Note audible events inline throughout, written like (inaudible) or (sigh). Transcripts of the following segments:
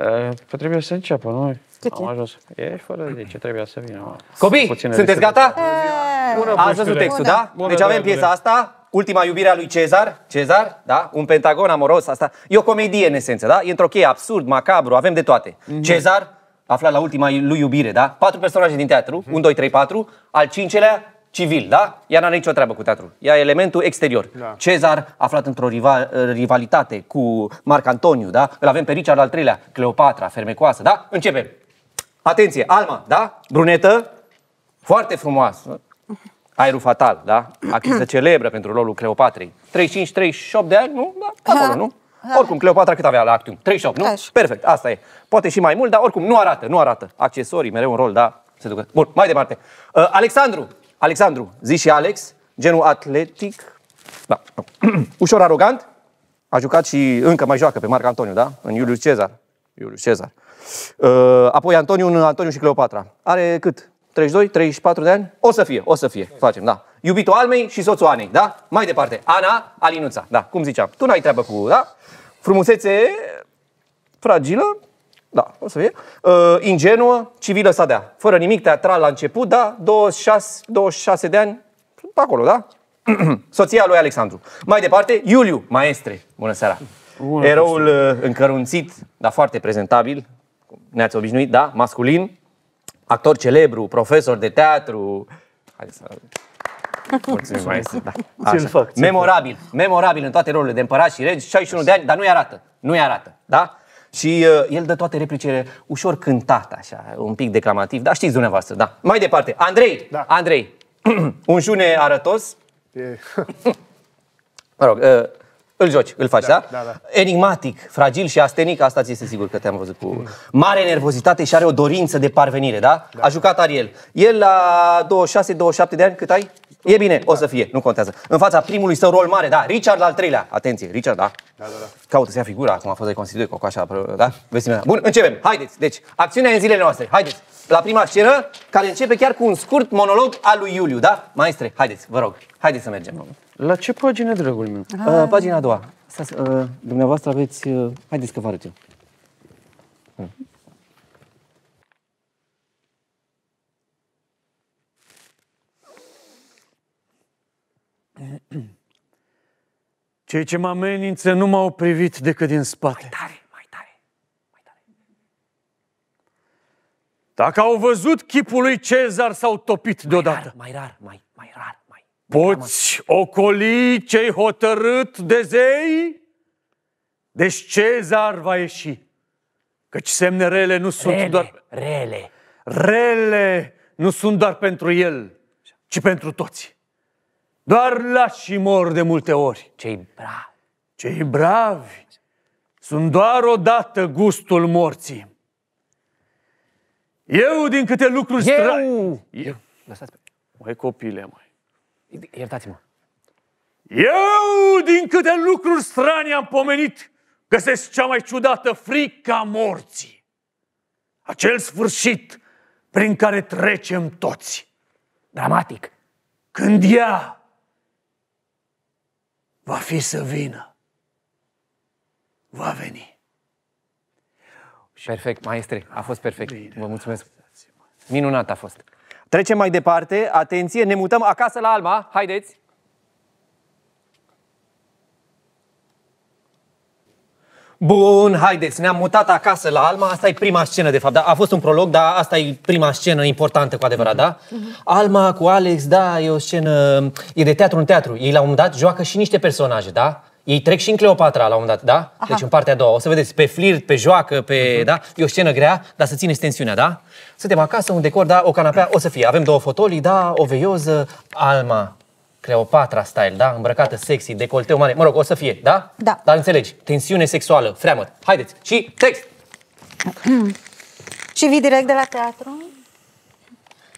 Păi trebuie să înceapă, nu? Cât Am ajuns. E fără ce trebuie să vină. Copii, Puține sunteți gata? Ați văzut textul, da? Bună, deci avem piesa asta, Ultima iubire a lui Cezar, Cezar, da? Un pentagon amoros, asta. E o comedie în esență, da? E într-o cheie absurd, macabru, avem de toate. Mm-hmm. Cezar, aflat la ultima lui iubire, da? Patru personaje din teatru, mm-hmm. un, doi, trei, patru. Al cincelea, civil, da? Ea n-are nicio treabă cu teatrul. Ea e elementul exterior. Da. Cezar, aflat într-o rival, rivalitate cu Marc Antoniu, da? Îl avem pe Richard al treilea, Cleopatra, fermecoasă, da? Începem. Atenție, Alma, da? Brunetă, foarte frumoasă. Aerul fatal, da? Actriță celebră pentru rolul Cleopatrei. 35-38 de ani, nu? Da, acolo, nu? Ha. Oricum, Cleopatra cât avea la Actium? 38, nu? Aș. Perfect, asta e. Poate și mai mult, dar oricum nu arată, nu arată. Accesorii, mereu un rol, da? Se ducă. Bun, mai departe. Uh, Alexandru, Alexandru, zi și Alex, genul atletic, da, (clears throat) ușor arogant, a jucat și încă mai joacă pe Marc Antoniu, da? În Iulius Cezar. Iulius Cezar. Uh, apoi Antoniu, Antoniu și Cleopatra. Are cât? 32, 34 de ani? O să fie, o să fie. Facem, da. Iubitul Almei și soțul Anei, da? Mai departe. Ana Alinuța, da. Cum ziceam, tu n-ai treabă cu, da? Frumusețe fragilă, da, o să fie. Uh, ingenuă, civilă dea. Fără nimic teatral la început, da, 26, 26 de ani, pe acolo, da? (clears throat) Soția lui Alexandru. Mai departe, Iuliu, maestre. Bună seara. Bună, Eroul uh, încărunțit, dar foarte prezentabil, ne-ați obișnuit, da, masculin, actor celebru, profesor de teatru. Hai să... Mulțumim, maestru. Da. Așa. Fac, memorabil, memorabil în toate rolurile de împărat și regi, 61 de ani, dar nu-i arată. Nu-i arată, da? Și uh, el dă toate replicele ușor cântat, așa, un pic declamativ. Da, știți dumneavoastră, da. Mai departe, Andrei. Da. Andrei. (clears throat) un june arătos. E... (clears throat) mă rog, uh, îl joci, îl faci, da? da? da, da. Enigmatic, fragil și astenic, asta ți este sigur că te-am văzut cu mare nervozitate și are o dorință de parvenire, da? da. A jucat Ariel. El la 26-27 de ani, cât ai? E bine, da. o să fie, nu contează. În fața primului său rol mare, da, Richard al treilea. Atenție, Richard, da. Da, da, da. caută să ia figura, cum a fost reconstituit cu așa, da? Vestimea. Bun, începem. Haideți. Deci, acțiunea în zilele noastre. Haideți. La prima scenă, care începe chiar cu un scurt monolog al lui Iuliu, da? Maestre, haideți, vă rog. Haideți să mergem. La ce pagină, dragul meu? a, ah. uh, pagina a doua. A, uh, dumneavoastră aveți... Uh, haideți că vă arăt eu. Cei ce mă amenință nu m-au privit decât din spate. Mai tare, mai tare, mai tare. Dacă au văzut chipul lui Cezar, s-au topit mai deodată. Rar, mai rar, mai, mai rar. Poți ocoli cei hotărât de zei? Deci Cezar va ieși. Căci semne rele nu sunt rele, doar... Rele. Rele nu sunt doar pentru el, ci pentru toți. Doar lași mor de multe ori. Cei bravi. Cei bravi sunt doar odată gustul morții. Eu, din câte lucruri strani... Eu! Eu. Lăsați pe... Mai copile, mă. Iertați-mă. Eu, din câte lucruri strani am pomenit, găsesc cea mai ciudată frica morții. Acel sfârșit prin care trecem toți. Dramatic. Când ea va fi să vină, va veni. Perfect, maestre, a fost perfect. Bine, Vă mulțumesc. Minunat a fost. Trecem mai departe. Atenție, ne mutăm acasă la Alma. Haideți! Bun, haideți, ne-am mutat acasă la Alma, asta e prima scenă de fapt, da? a fost un prolog, dar asta e prima scenă importantă cu adevărat, da? Alma cu Alex, da, e o scenă, e de teatru în teatru, ei la un moment dat joacă și niște personaje, da? Ei trec și în Cleopatra la un dat, da? Aha. Deci în partea a doua. O să vedeți, pe flirt, pe joacă, pe, uh-huh. da? E o scenă grea, dar să țineți tensiunea, da? Suntem acasă, un decor, da? O canapea o să fie. Avem două fotolii, da? O veioză, Alma, Cleopatra style, da? Îmbrăcată sexy, decolteu mare. Mă rog, o să fie, da? Da. Dar înțelegi, tensiune sexuală, freamă. Haideți și text! și vii direct de la teatru?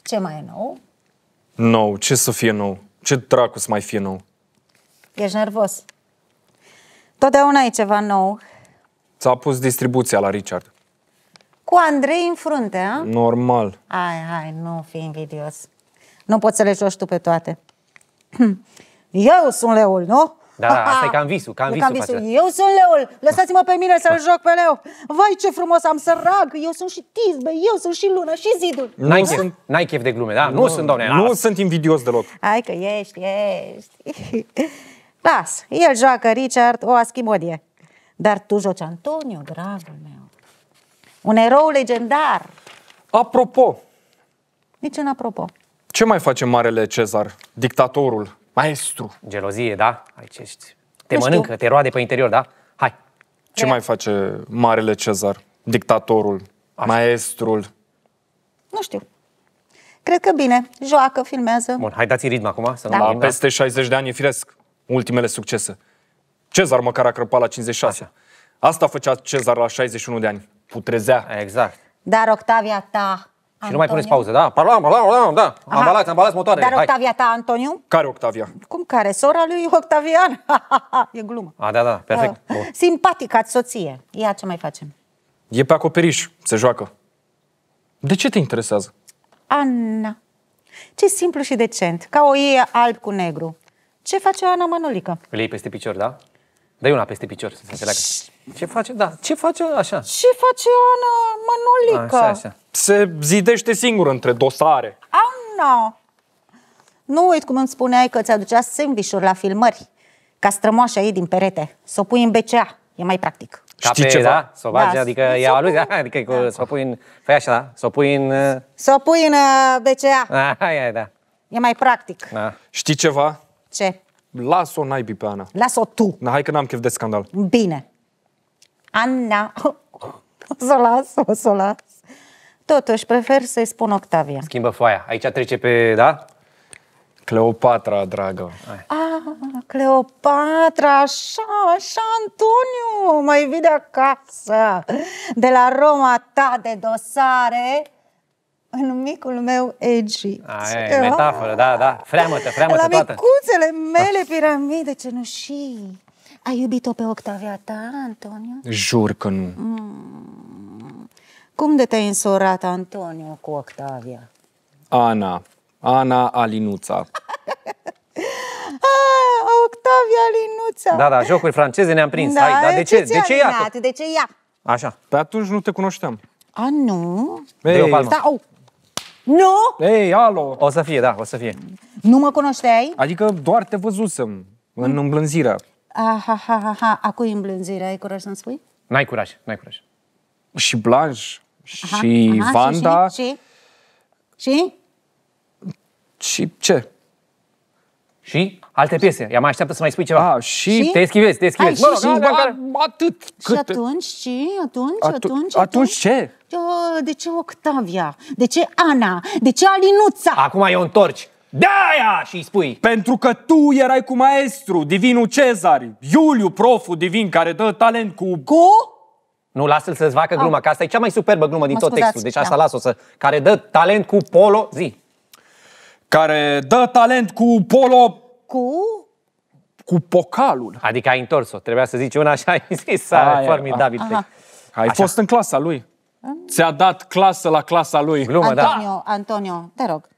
Ce mai e nou? Nou, ce să fie nou? Ce dracu să mai fie nou? Ești nervos. Totdeauna e ceva nou. s a pus distribuția la Richard. Cu Andrei în frunte, a? Normal. Hai, hai, nu fi invidios. Nu poți să le joci tu pe toate. (clears throat) Eu sunt leul, nu? Da, da, asta e cam (laughs) visul, cam visul. Cam visul. Eu sunt leul, lăsați-mă pe mine să-l joc pe leu. Vai, ce frumos am să rag, eu sunt și tizbe, eu sunt și luna și zidul. N-ai chef, chef de glume, da? Nu, nu sunt, doamne. Nu sunt invidios deloc. Hai că ești, ești. (laughs) Las, el joacă Richard o aschimodie. Dar tu joci Antonio, dragul meu. Un erou legendar. Apropo. Nici în apropo. Ce mai face Marele Cezar, dictatorul, maestru? Gelozie, da? ce ești. Te nu mănâncă, știu. te roade pe interior, da? Hai. Ce Ia. mai face Marele Cezar, dictatorul, Așa. maestrul? Nu știu. Cred că bine. Joacă, filmează. Bun, hai dați ritm acum. Să da. nu La peste 60 de ani e firesc ultimele succese. Cezar măcar a crăpat la 56. Așa. Asta făcea Cezar la 61 de ani. Putrezea. Exact. Dar Octavia ta, și Antonio? nu mai puneți pauză, da? Parlam, parlam, parlam, da. Aha. am balat motoarele. Dar Octavia Hai. ta, Antoniu? Care Octavia? Cum care? Sora lui Octavian. (laughs) e glumă. A, da, da, perfect. Uh, simpatica soție. Ia ce mai facem. E pe acoperiș, se joacă. De ce te interesează? Anna. Ce simplu și decent, ca o ie alb cu negru. Ce face Ana Manolica? Îl iei peste picior, da? Dă-i una peste picior să se înțeleagă. Ce face? Da. Ce face așa? Ce face Ana Manolica? Așa, așa. Se zidește singur între dosare. Ana! Nu uit cum îmi spuneai că ți-aducea sandvișuri la filmări, ca strămoașa ei din perete. Să o pui în BCA, e mai practic. Ca Știi pe, ceva? Da? Să o bagi, da, adică e aluzia, (laughs) adică da. să o pui în... Păi așa, da? Să o pui în... Să o pui în uh, BCA. (laughs) Aia, da. E mai practic. Da. Știi ceva? Ce? Las-o naibii pe Ana. Las-o tu. Na, hai că n-am chef de scandal. Bine. Ana, o (laughs) să o las, o să o las. Totuși, prefer să-i spun Octavia. Schimbă foaia. Aici trece pe, da? Cleopatra, dragă. Ah, Cleopatra, așa, așa, Antoniu, mai vii de acasă, de la Roma ta de dosare, în micul meu egipt. Aia e metaforă, da, da. Freamătă, freamătă La toată. micuțele da. mele piramide cenușii. Ai iubit-o pe Octavia ta, Antonio? Jur că nu. Mm. Cum de te-ai însurat, Antonio, cu Octavia? Ana. Ana Alinuța. A, (laughs) ah, Octavia Alinuța. Da, da, jocuri franceze ne-am prins. Da, Hai, da, de ce? ce de ce ea? De ce ea? Așa. Pe atunci nu te cunoșteam. A, nu? Ei, Deo Palma. Sta, oh. Nu? Ei, alo! O să fie, da, o să fie. Nu mă cunoșteai? Adică doar te văzusem în mm. îmblânzirea. Aha, ha, ha, ha. A cui îmblânzirea? Ai curaj să-mi spui? N-ai curaj, n-ai curaj. Și Blanj, și aha, aha, Vanda. Și, și? Și? Și ce? Și? Alte piese. Ea mai așteaptă să mai spui ceva. A, și? și? Te eschivezi, te eschivezi. Hai, Bă, și, și, care... atât. Cât? Și atunci, și atunci, Atu- atunci, atunci, atunci ce? Oh, de ce Octavia? De ce Ana? De ce Alinuța? Acum eu întorci. De-aia și spui Pentru că tu erai cu maestru, divinul Cezar Iuliu, proful divin care dă talent cu... Cu? Nu, lasă-l să-ți facă ah. gluma, că asta e cea mai superbă glumă din mă tot scuzați, textul Deci asta da. las-o să... Care dă talent cu polo, zi care dă talent cu polo... Cu? Cu pocalul. Adică ai întors-o. Trebuia să zici una și ai zis a, formidabil. Aha. Păi. Ai Așa. fost în clasa lui. Ți-a dat clasă la clasa lui. Glumă, da. Antonio, da. Antonio, te rog.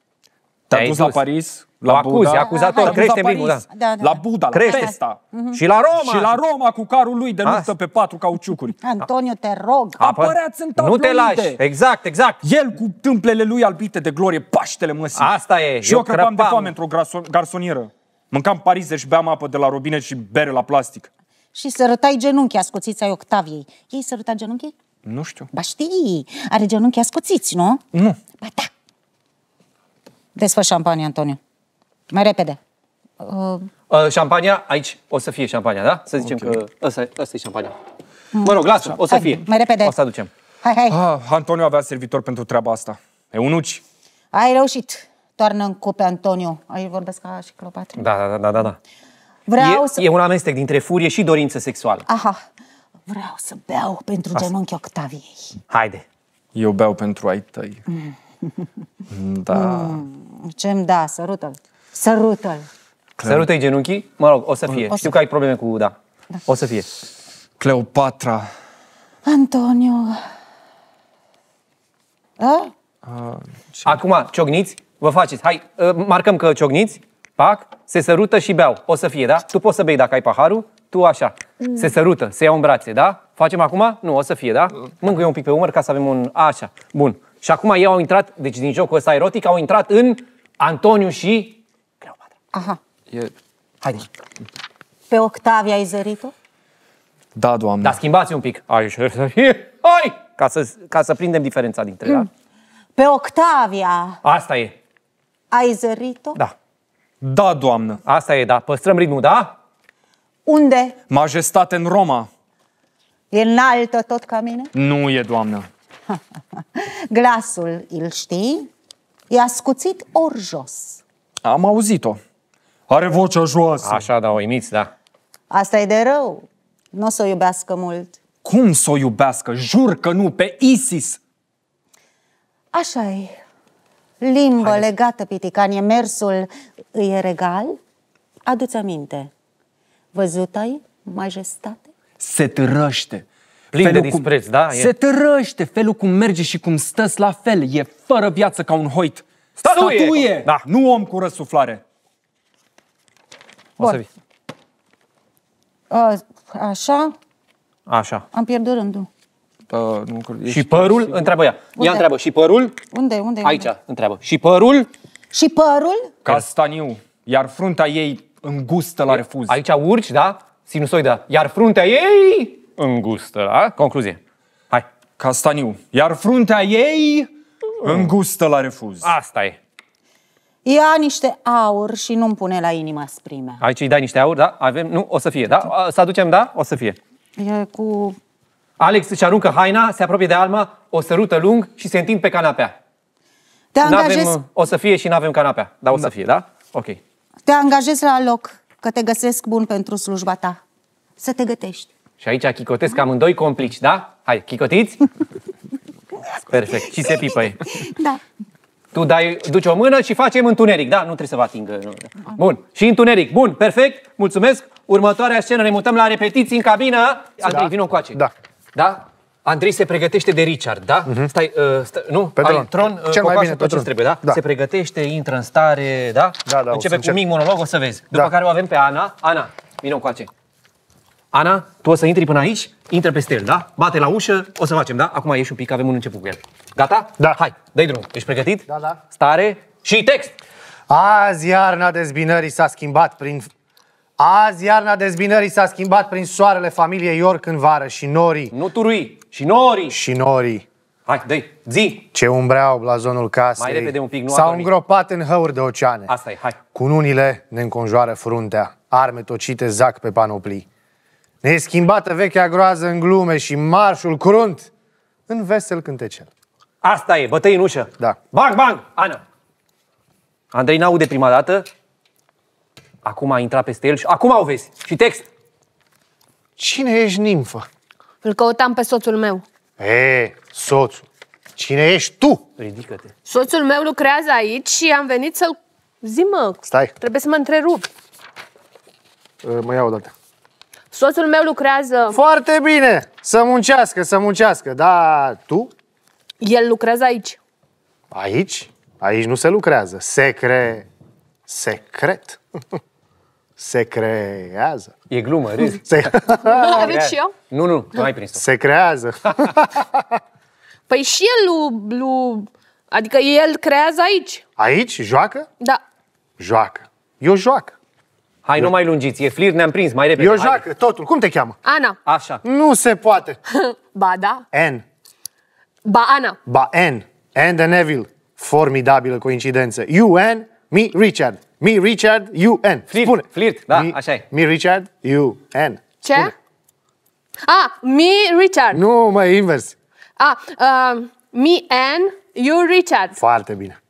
Te-ai dus, dus la Paris? la acuzi, Buda. acuzator, crește primul, da. Da, da. La Buda, la crește. Pesta. Uh-huh. Și la Roma. Și la Roma cu carul lui de luptă pe patru cauciucuri. Antonio, te rog. Apăreați în Nu te lași, exact, exact. El cu tâmplele lui albite de glorie, paștele măsii. Asta e. Și eu, eu crăpam de foame într-o garsonieră. Mâncam parize și deci beam apă de la robinet și bere la plastic. Și sărătai genunchii ascuțiței Octaviei. Ei sărăta genunchii? Nu știu. Ba știi, are genunchi ascuțiți, nu? Nu. Ba da. Desfă șampanie, Antonio. Mai repede. Uh... Uh, șampania, aici o să fie șampania, da? Să zicem okay. că asta, asta e șampania. Mm. Mă rog, lasă, o să hai, fie. Mai repede. O să aducem. Hai, hai. Ah, Antonio avea servitor pentru treaba asta. E unuci. Ai reușit. Toarnă în cupe, Antonio. Ai vorbesc ca și Cleopatra. Da, da, da, da, da. Vreau e, să... e un amestec dintre furie și dorință sexuală. Aha. Vreau să beau pentru asta. genunchi Octaviei. Haide. Eu beau pentru ai tăi. Mm. Da. Mm. Ce-mi da, sărută-l. Sărută-l. Sărută-i genunchii? Mă rog, o să fie. O să... Știu că ai probleme cu... Da. da. O să fie. Cleopatra. Antonio. A? A, ce... Acum, ciogniți? Vă faceți. Hai, ă, marcăm că ciogniți. Pac, se sărută și beau. O să fie, da? Tu poți să bei dacă ai paharul, tu așa. Mm. Se sărută, se iau în brațe, da? Facem acum? Nu, o să fie, da? Mm. Mângâie un pic pe umăr ca să avem un... Așa, bun. Și acum ei au intrat, deci din jocul ăsta erotic, au intrat în Antoniu și Aha. E... Haideți. Pe Octavia ai zărit-o? Da, doamne. Dar schimbați un pic. Ai, (laughs) hai! Ca să, ca să prindem diferența dintre ele. Da? Pe Octavia. Asta e. Ai zărit-o? Da. Da, doamnă. Asta e, da. Păstrăm ritmul, da? Unde? Majestate în Roma. E înaltă tot ca mine? Nu e, doamnă. (laughs) Glasul îl știi? E ascuțit ori jos. Am auzit-o. Are vocea joasă. Așa, da, o imiți, da. Asta e de rău. Nu o să o iubească mult. Cum să o iubească? Jur că nu, pe Isis! Așa e. Limbă Hai. legată, piticanie, mersul îi e regal? Adu-ți aminte. Văzut ai, majestate? Se târăște. Plin felul de dispreț, cum... da? E... Se târăște felul cum merge și cum stă la fel. E fără viață ca un hoit. Statuie! Statuie! Da. Nu om cu răsuflare. Bun. să vii. A, așa? Așa. Am pierdut rândul. Pă, nu, cred. și părul? Și... Întreabă ea. Unde? Ea întreabă. Și părul? Unde? Unde? Aici. Unde? Întreabă. Și părul? Și părul? Castaniu. Iar fruntea ei îngustă la refuz. Aici urci, da? Sinusoidă. Iar fruntea ei îngustă, da? Concluzie. Hai. Castaniu. Iar fruntea ei mm. îngustă la refuz. Asta e ia niște aur și nu-mi pune la inima sprime. Aici îi dai niște aur, da? Avem, nu, o să fie, da? Să aducem, da? O să fie. E cu... Alex își aruncă haina, se apropie de Alma, o sărută lung și se întind pe canapea. Te angajez. o să fie și nu avem canapea, dar o da. să fie, da? Ok. Te angajez la loc, că te găsesc bun pentru slujba ta. Să te gătești. Și aici chicotesc amândoi complici, da? Hai, chicotiți? (laughs) Perfect. Și se pipăie. Da. Tu dai, duci o mână și facem întuneric. Da, nu trebuie să vă atingă. Bun. Și întuneric. Bun, perfect. Mulțumesc. Următoarea scenă ne mutăm la repetiții în cabină. Andrei, da. vină cu ace. Da. Da? Andrei se pregătește de Richard, da? Uh-huh. Stai, uh, stai, nu, pe tron, tron uh, Cel bine, tot ce trebuie, da? da? Se pregătește, intră în stare, da? Da, da, Începe cu un mic monolog, o să vezi. După da. care o avem pe Ana. Ana, vină cu ace. Ana, tu o să intri până aici, intră peste el, da? Bate la ușă, o să facem, da? Acum ieși un pic, avem un început cu el. Gata? Da. Hai, dai drum. Ești pregătit? Da, da. Stare și text! Azi iarna dezbinării s-a schimbat prin... Azi iarna dezbinării s-a schimbat prin soarele familiei York în vară și norii. Nu turui, și norii. Și norii. Hai, dă zi! Ce umbreau blazonul casei. Mai repede un pic, nu S-au îngropat în hăuri de oceane. Asta e, hai. Cununile ne înconjoară fruntea, arme tocite zac pe panoplii neschimbată vechea groază în glume și marșul crunt în vesel cântecel. Asta e, bătăi în ușă. Da. Bang, bang, Ana. Andrei n au de prima dată, acum a intrat peste el și acum au vezi. Și text. Cine ești nimfă? Îl căutam pe soțul meu. E, soțul. Cine ești tu? Ridică-te. Soțul meu lucrează aici și am venit să-l... Zi, mă, Stai. trebuie să mă întrerup. Mă iau o dată. Soțul meu lucrează... Foarte bine! Să muncească, să muncească. Da, tu? El lucrează aici. Aici? Aici nu se lucrează. Secre... Secret. (laughs) Se creează. E glumă, râzi. Se... (laughs) Nu aveți și eu? Nu, nu, nu ai prins-o. Se creează. (laughs) păi și el lu, lu... Adică el creează aici. Aici? Joacă? Da. Joacă. Eu joacă. Hai, nu mai lungiți, e flir, ne-am prins, mai repede. Eu joc totul. Cum te cheamă? Ana. Așa. Nu se poate. (laughs) ba, da. N. Ba, Ana. Ba, N. N de Neville. Formidabilă coincidență. You, N, me, Richard. Me, Richard, you, N. Flirt, Spune. flirt, da, me, așa e. Me, Richard, you, N. Ce? Spune. Ah, me, Richard. Nu, mai invers. Ah, uh, me, N, you, Richard. Foarte bine.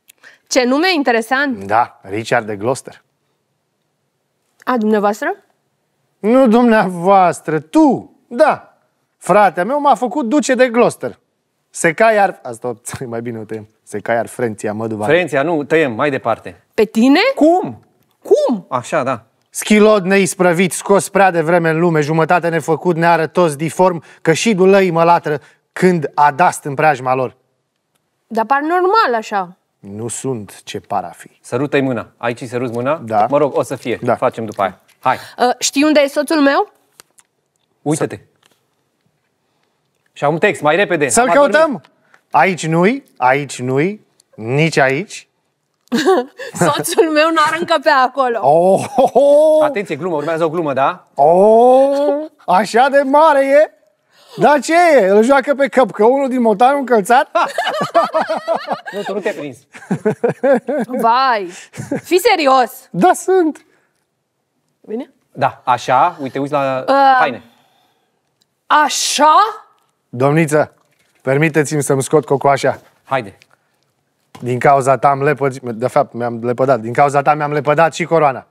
Ce nume interesant. Da, Richard de Gloucester. A, dumneavoastră? Nu dumneavoastră, tu! Da! Fratele meu m-a făcut duce de Gloucester. cai ar... Asta (laughs) e mai bine o tăiem. cai ar Frenția, mă Frenția, nu, tăiem, mai departe. Pe tine? Cum? Cum? Așa, da. Schilod neisprăvit, scos prea de vreme în lume, jumătate nefăcut, toți diform, că și dulăi mă latră când adast în preajma lor. Dar par normal așa. Nu sunt ce par a fi. Sărută-i mâna. Aici îi sărut mâna? Da. Mă rog, o să fie. Da. Facem după aia. Hai. Uh, știi unde e soțul meu? uite te Și am un text, mai repede. Să-l căutăm. Aici nu-i, aici nu-i, nici aici. (laughs) Soțul meu nu ar încăpea acolo. Oh, oh, oh. Atenție, glumă, urmează o glumă, da? Oh, așa de mare e? Da, ce e? Îl joacă pe cap, că unul din motanul încălțat? (laughs) nu, tu nu te-ai prins. Vai, fii serios. Da, sunt. Bine? Da, așa, uite, uiți la uh, haine. Așa? Domniță, permiteți-mi să-mi scot cocoașa. Haide. Din cauza ta am lepădat, de fapt mi-am lepădat, din cauza ta mi-am lepădat și coroana.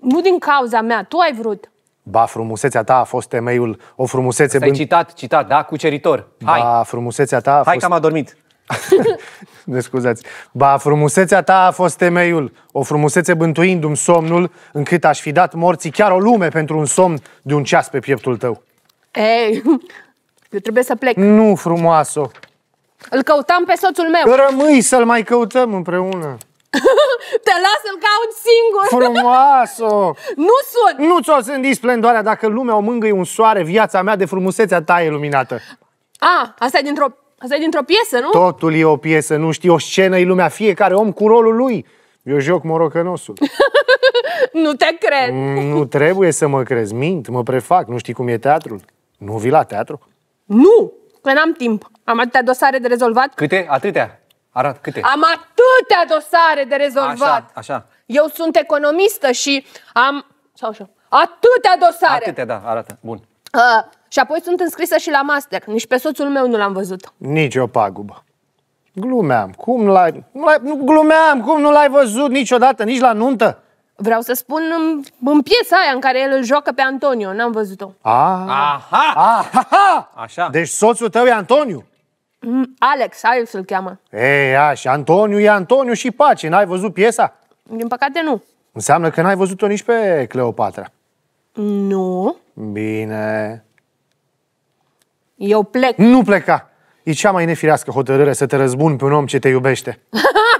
Nu din cauza mea, tu ai vrut. Ba, frumusețea ta a fost temeiul, o frumusețe... Ai citat, citat, da? Cuceritor. Hai. Ba, frumusețea ta a fost... Hai că am adormit. (laughs) ne scuzați. Ba, frumusețea ta a fost temeiul, o frumusețe bântuindu-mi somnul, încât aș fi dat morții chiar o lume pentru un somn de un ceas pe pieptul tău. Ei, eu trebuie să plec. Nu, frumoasă. Îl căutam pe soțul meu. Rămâi să-l mai căutăm împreună. (laughs) Te las să-l cauți singur. Frumoasă! (laughs) nu sunt. Nu ți-o zândi splendoarea dacă lumea o mângâi un soare, viața mea de frumusețea ta e luminată. A, asta e dintr-o Asta e dintr-o piesă, nu? Totul e o piesă, nu știi, o scenă e lumea, fiecare om cu rolul lui. Eu joc morocănosul. (laughs) nu te cred. Mm, nu trebuie să mă crezi, mint, mă prefac, nu știi cum e teatrul. Nu vii la teatru? Nu, că n-am timp. Am atâtea dosare de rezolvat. Câte? Atâtea? Arat câte? Am atâtea dosare de rezolvat. Așa, așa. Eu sunt economistă și am... Sau așa. Atâtea dosare. Atâtea, da, arată. Bun. Uh, și apoi sunt înscrisă și la master. Nici pe soțul meu nu l-am văzut. Nici o pagubă. Glumeam. Cum l-ai... Nu, glumeam. Cum nu l-ai văzut niciodată? Nici la nuntă? Vreau să spun în, în piesa aia în care el îl joacă pe Antonio. N-am văzut-o. Ah. Aha. Aha. Ah, Aha. Așa. Deci soțul tău e Antonio. Mm, Alex, Alex îl cheamă. Ei, și Antoniu e Antoniu și pace. N-ai văzut piesa? Din păcate nu. Înseamnă că n-ai văzut-o nici pe Cleopatra. Nu. Bine. Eu plec. Nu pleca. E cea mai nefirească hotărâre să te răzbun pe un om ce te iubește.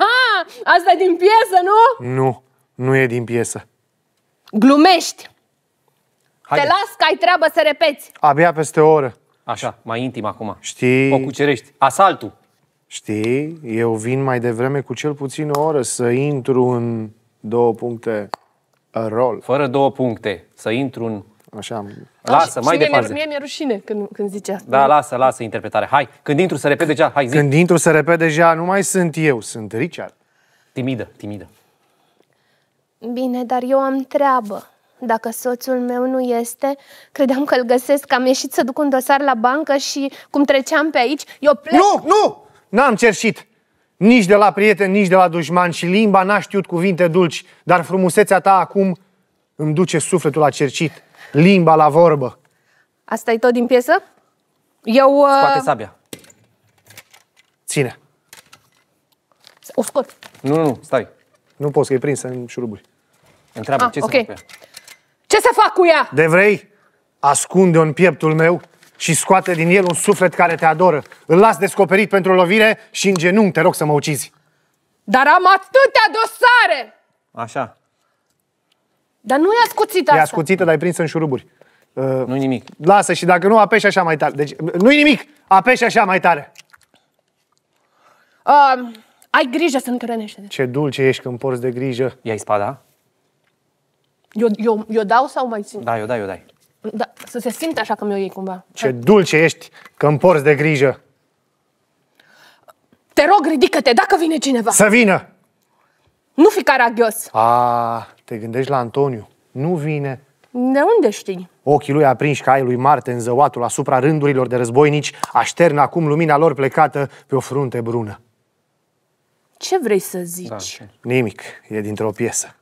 (laughs) Asta e din piesă, nu? Nu, nu e din piesă. Glumești. Haide. Te las că ai treabă să repeți. Abia peste o oră. Așa, mai intim acum. Știi? O cucerești. Asaltul. Știi? Eu vin mai devreme cu cel puțin o oră să intru în două puncte rol. Fără două puncte, să intru în... Așa. Lasă, și mai mie departe. Mie mi-e rușine când, când zice asta. Da, lasă, lasă interpretare. Hai, când intru să repede deja, hai zi. Când intru să repede deja, nu mai sunt eu, sunt Richard. Timidă, timidă. Bine, dar eu am treabă dacă soțul meu nu este, credeam că îl găsesc, am ieșit să duc un dosar la bancă și cum treceam pe aici, eu plec... Nu, nu! N-am cerșit! Nici de la prieten, nici de la dușman și limba n-a știut cuvinte dulci, dar frumusețea ta acum îmi duce sufletul la cercit, limba la vorbă. Asta e tot din piesă? Eu... Uh... Scoate sabia. Ține. O scot. Nu, nu, nu, stai. Nu poți, că e prinsă în șuruburi. Întreabă, ah, ce okay. se ce să fac cu ea? De vrei? Ascunde-o în pieptul meu și scoate din el un suflet care te adoră. Îl las descoperit pentru o lovire și în genunchi te rog să mă ucizi. Dar am atâtea dosare! Așa. Dar nu e ascuțită asta. E ascuțită, dar e prinsă în șuruburi. Uh, nu nimic. Lasă și dacă nu, apeși așa mai tare. Deci, uh, nu nimic, apeși așa mai tare. Uh, ai grijă să încrănește. Ce dulce ești când porți de grijă. i spada? Eu, eu, eu dau sau mai țin? Da, eu dai, eu dai. Da, să se simte așa că mi-o iei cumva. Ce Hai. dulce ești că îmi porți de grijă. Te rog, ridică-te dacă vine cineva. Să vină! Nu fi caragios. A, te gândești la Antoniu. Nu vine. De unde știi? Ochii lui aprinși ca ai lui Marte în zăuatul asupra rândurilor de războinici așternă acum lumina lor plecată pe o frunte brună. Ce vrei să zici? Da, ce? Nimic, e dintr-o piesă.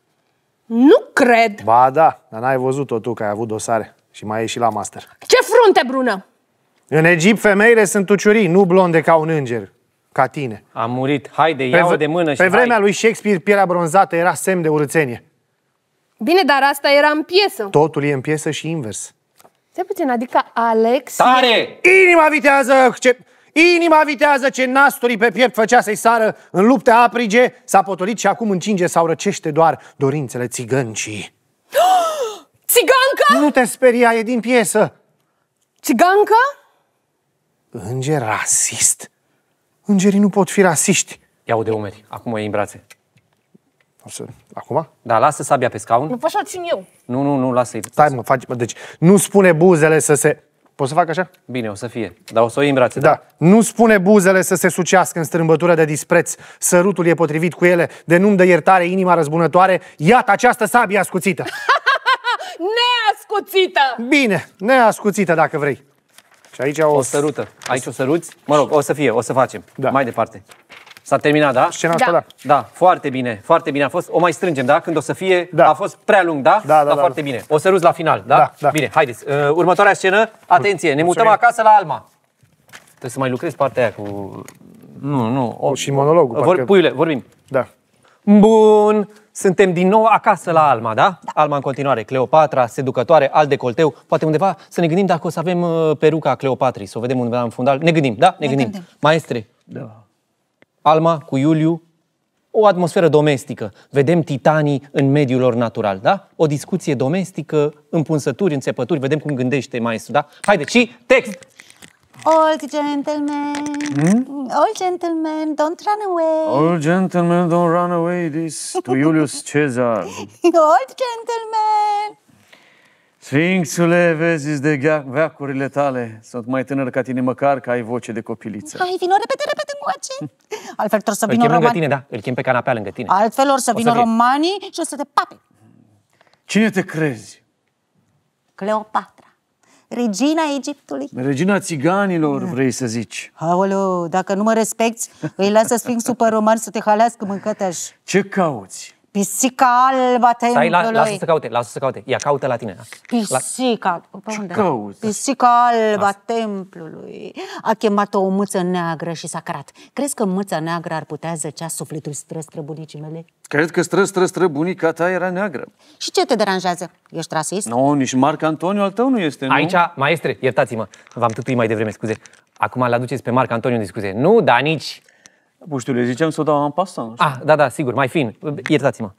Nu cred! Ba da, dar n-ai văzut-o tu că ai avut dosare și mai ai și la master. Ce frunte, Brună! În Egipt femeile sunt uciurii, nu blonde ca un înger. Ca tine. Am murit. Haide, ia de mână și Pe vremea hai. lui Shakespeare, pielea bronzată era semn de urățenie. Bine, dar asta era în piesă. Totul e în piesă și invers. Ce puțin, adică Alex... Tare! Inima vitează! Ce... Inima vitează ce nasturii pe piept făcea să-i sară în lupte aprige, s-a potolit și acum încinge sau răcește doar dorințele țigăncii. (gasps) Țigancă? Nu te speria, e din piesă. Țigancă? Înger rasist? Îngerii nu pot fi rasiști. Iau de umeri, acum o iei în brațe. O să... Acum? Da, lasă sabia pe scaun. Nu așa țin eu. Nu, nu, nu, lasă-i. Stai, mă, faci, mă, deci nu spune buzele să se... Poți să fac așa? Bine, o să fie. Dar o să o iei în brațe. Da. da. Nu spune buzele să se sucească în strâmbătură de dispreț. Sărutul e potrivit cu ele. De nu de iertare inima răzbunătoare. Iată această sabie ascuțită. (laughs) neascuțită! Bine, neascuțită dacă vrei. Și aici o... O sărută. Aici o săruți? Mă rog, o să fie, o să facem. Da. Mai departe. S-a terminat, da? Scena da. asta, da. Da, foarte bine, foarte bine a fost. O mai strângem, da? Când o să fie, da. a fost prea lung, da? Da, da, da, da foarte da. bine. O să ruz la final, da? Da, da. Bine, haideți. Uh, următoarea scenă, atenție, ne mutăm acasă la Alma. Trebuie să mai lucrezi partea aia cu... Nu, nu. O... Și monologul. Vor... Parcă... Puiule, vorbim. Da. Bun, suntem din nou acasă la Alma, da? da? Alma în continuare, Cleopatra, seducătoare, al decolteu. Poate undeva să ne gândim dacă o să avem uh, peruca Cleopatrii, să o vedem undeva în fundal. Ne gândim, da? Ne, ne gândim. gândim. Maestre, da. Alma cu Iuliu, o atmosferă domestică. Vedem titanii în mediul lor natural, da? O discuție domestică, împunsături, înțepături, vedem cum gândește maestru, da? Haideți și text! All gentlemen, hmm? all gentlemen, don't run away. All gentlemen, don't run away, this to Julius Caesar. (laughs) All gentlemen. Sfințule, vezi de veacurile tale. Sunt mai tânăr ca tine, măcar că ai voce de copiliță. Hai, vino repede, repede, moace. Altfel o să vină romanii. tine, da. Îl chem pe canapea lângă tine. Altfel or să vină romanii și o să te pape. Cine te crezi? Cleopatra. Regina Egiptului. Regina țiganilor, da. vrei să zici. Aoleu, dacă nu mă respecti, îi lasă Sfinxul pe roman să te halească mâncătaș. Ce cauți? Pisica alba te Stai, la, lasă să caute, lasă să caute. Ia, caută la tine. Pisica, la... unde? Pisica alba a templului a chemat o mâță neagră și s-a carat. Crezi că mâța neagră ar putea zăcea sufletul stră, bunicii mele? Cred că stră, stră, stră bunica ta era neagră. Și ce te deranjează? Ești rasist? Nu, no, nici Marc Antonio al tău nu este, nu? Aici, maestre, iertați-mă, v-am tutuit mai devreme, scuze. Acum l-aduceți pe Marc Antonio în discuție. Nu, dar nici nu știu, le ziceam să o dau în pasta, nu știu. Ah, da, da, sigur, mai fin. Iertați-mă.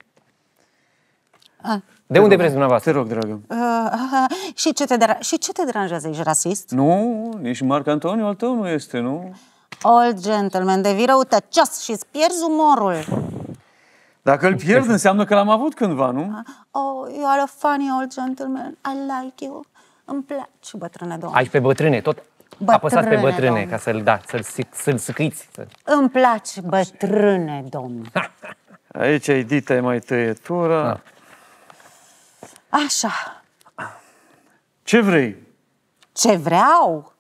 Ah. De unde vreți dumneavoastră? Te rog, dragă. Uh, uh, uh, și ce te deranjează? Ești rasist? Nu, nici Marc Antonio al tău nu este, nu? Old gentleman, devii tăcios și îți pierzi umorul. Dacă îl pierd, înseamnă că l-am avut cândva, nu? Uh, Oh, you are a funny old gentleman. I like you. Îmi place, bătrâne domnule. Ai pe bătrâne, tot Bătrâne, Apăsați pe bătrâne domn. ca să-l da, să-l, să-l scriți. Să Îmi place bătrâne, domn. Aici ai dita mai tăietura. Ah. Așa. Ce vrei? Ce vreau?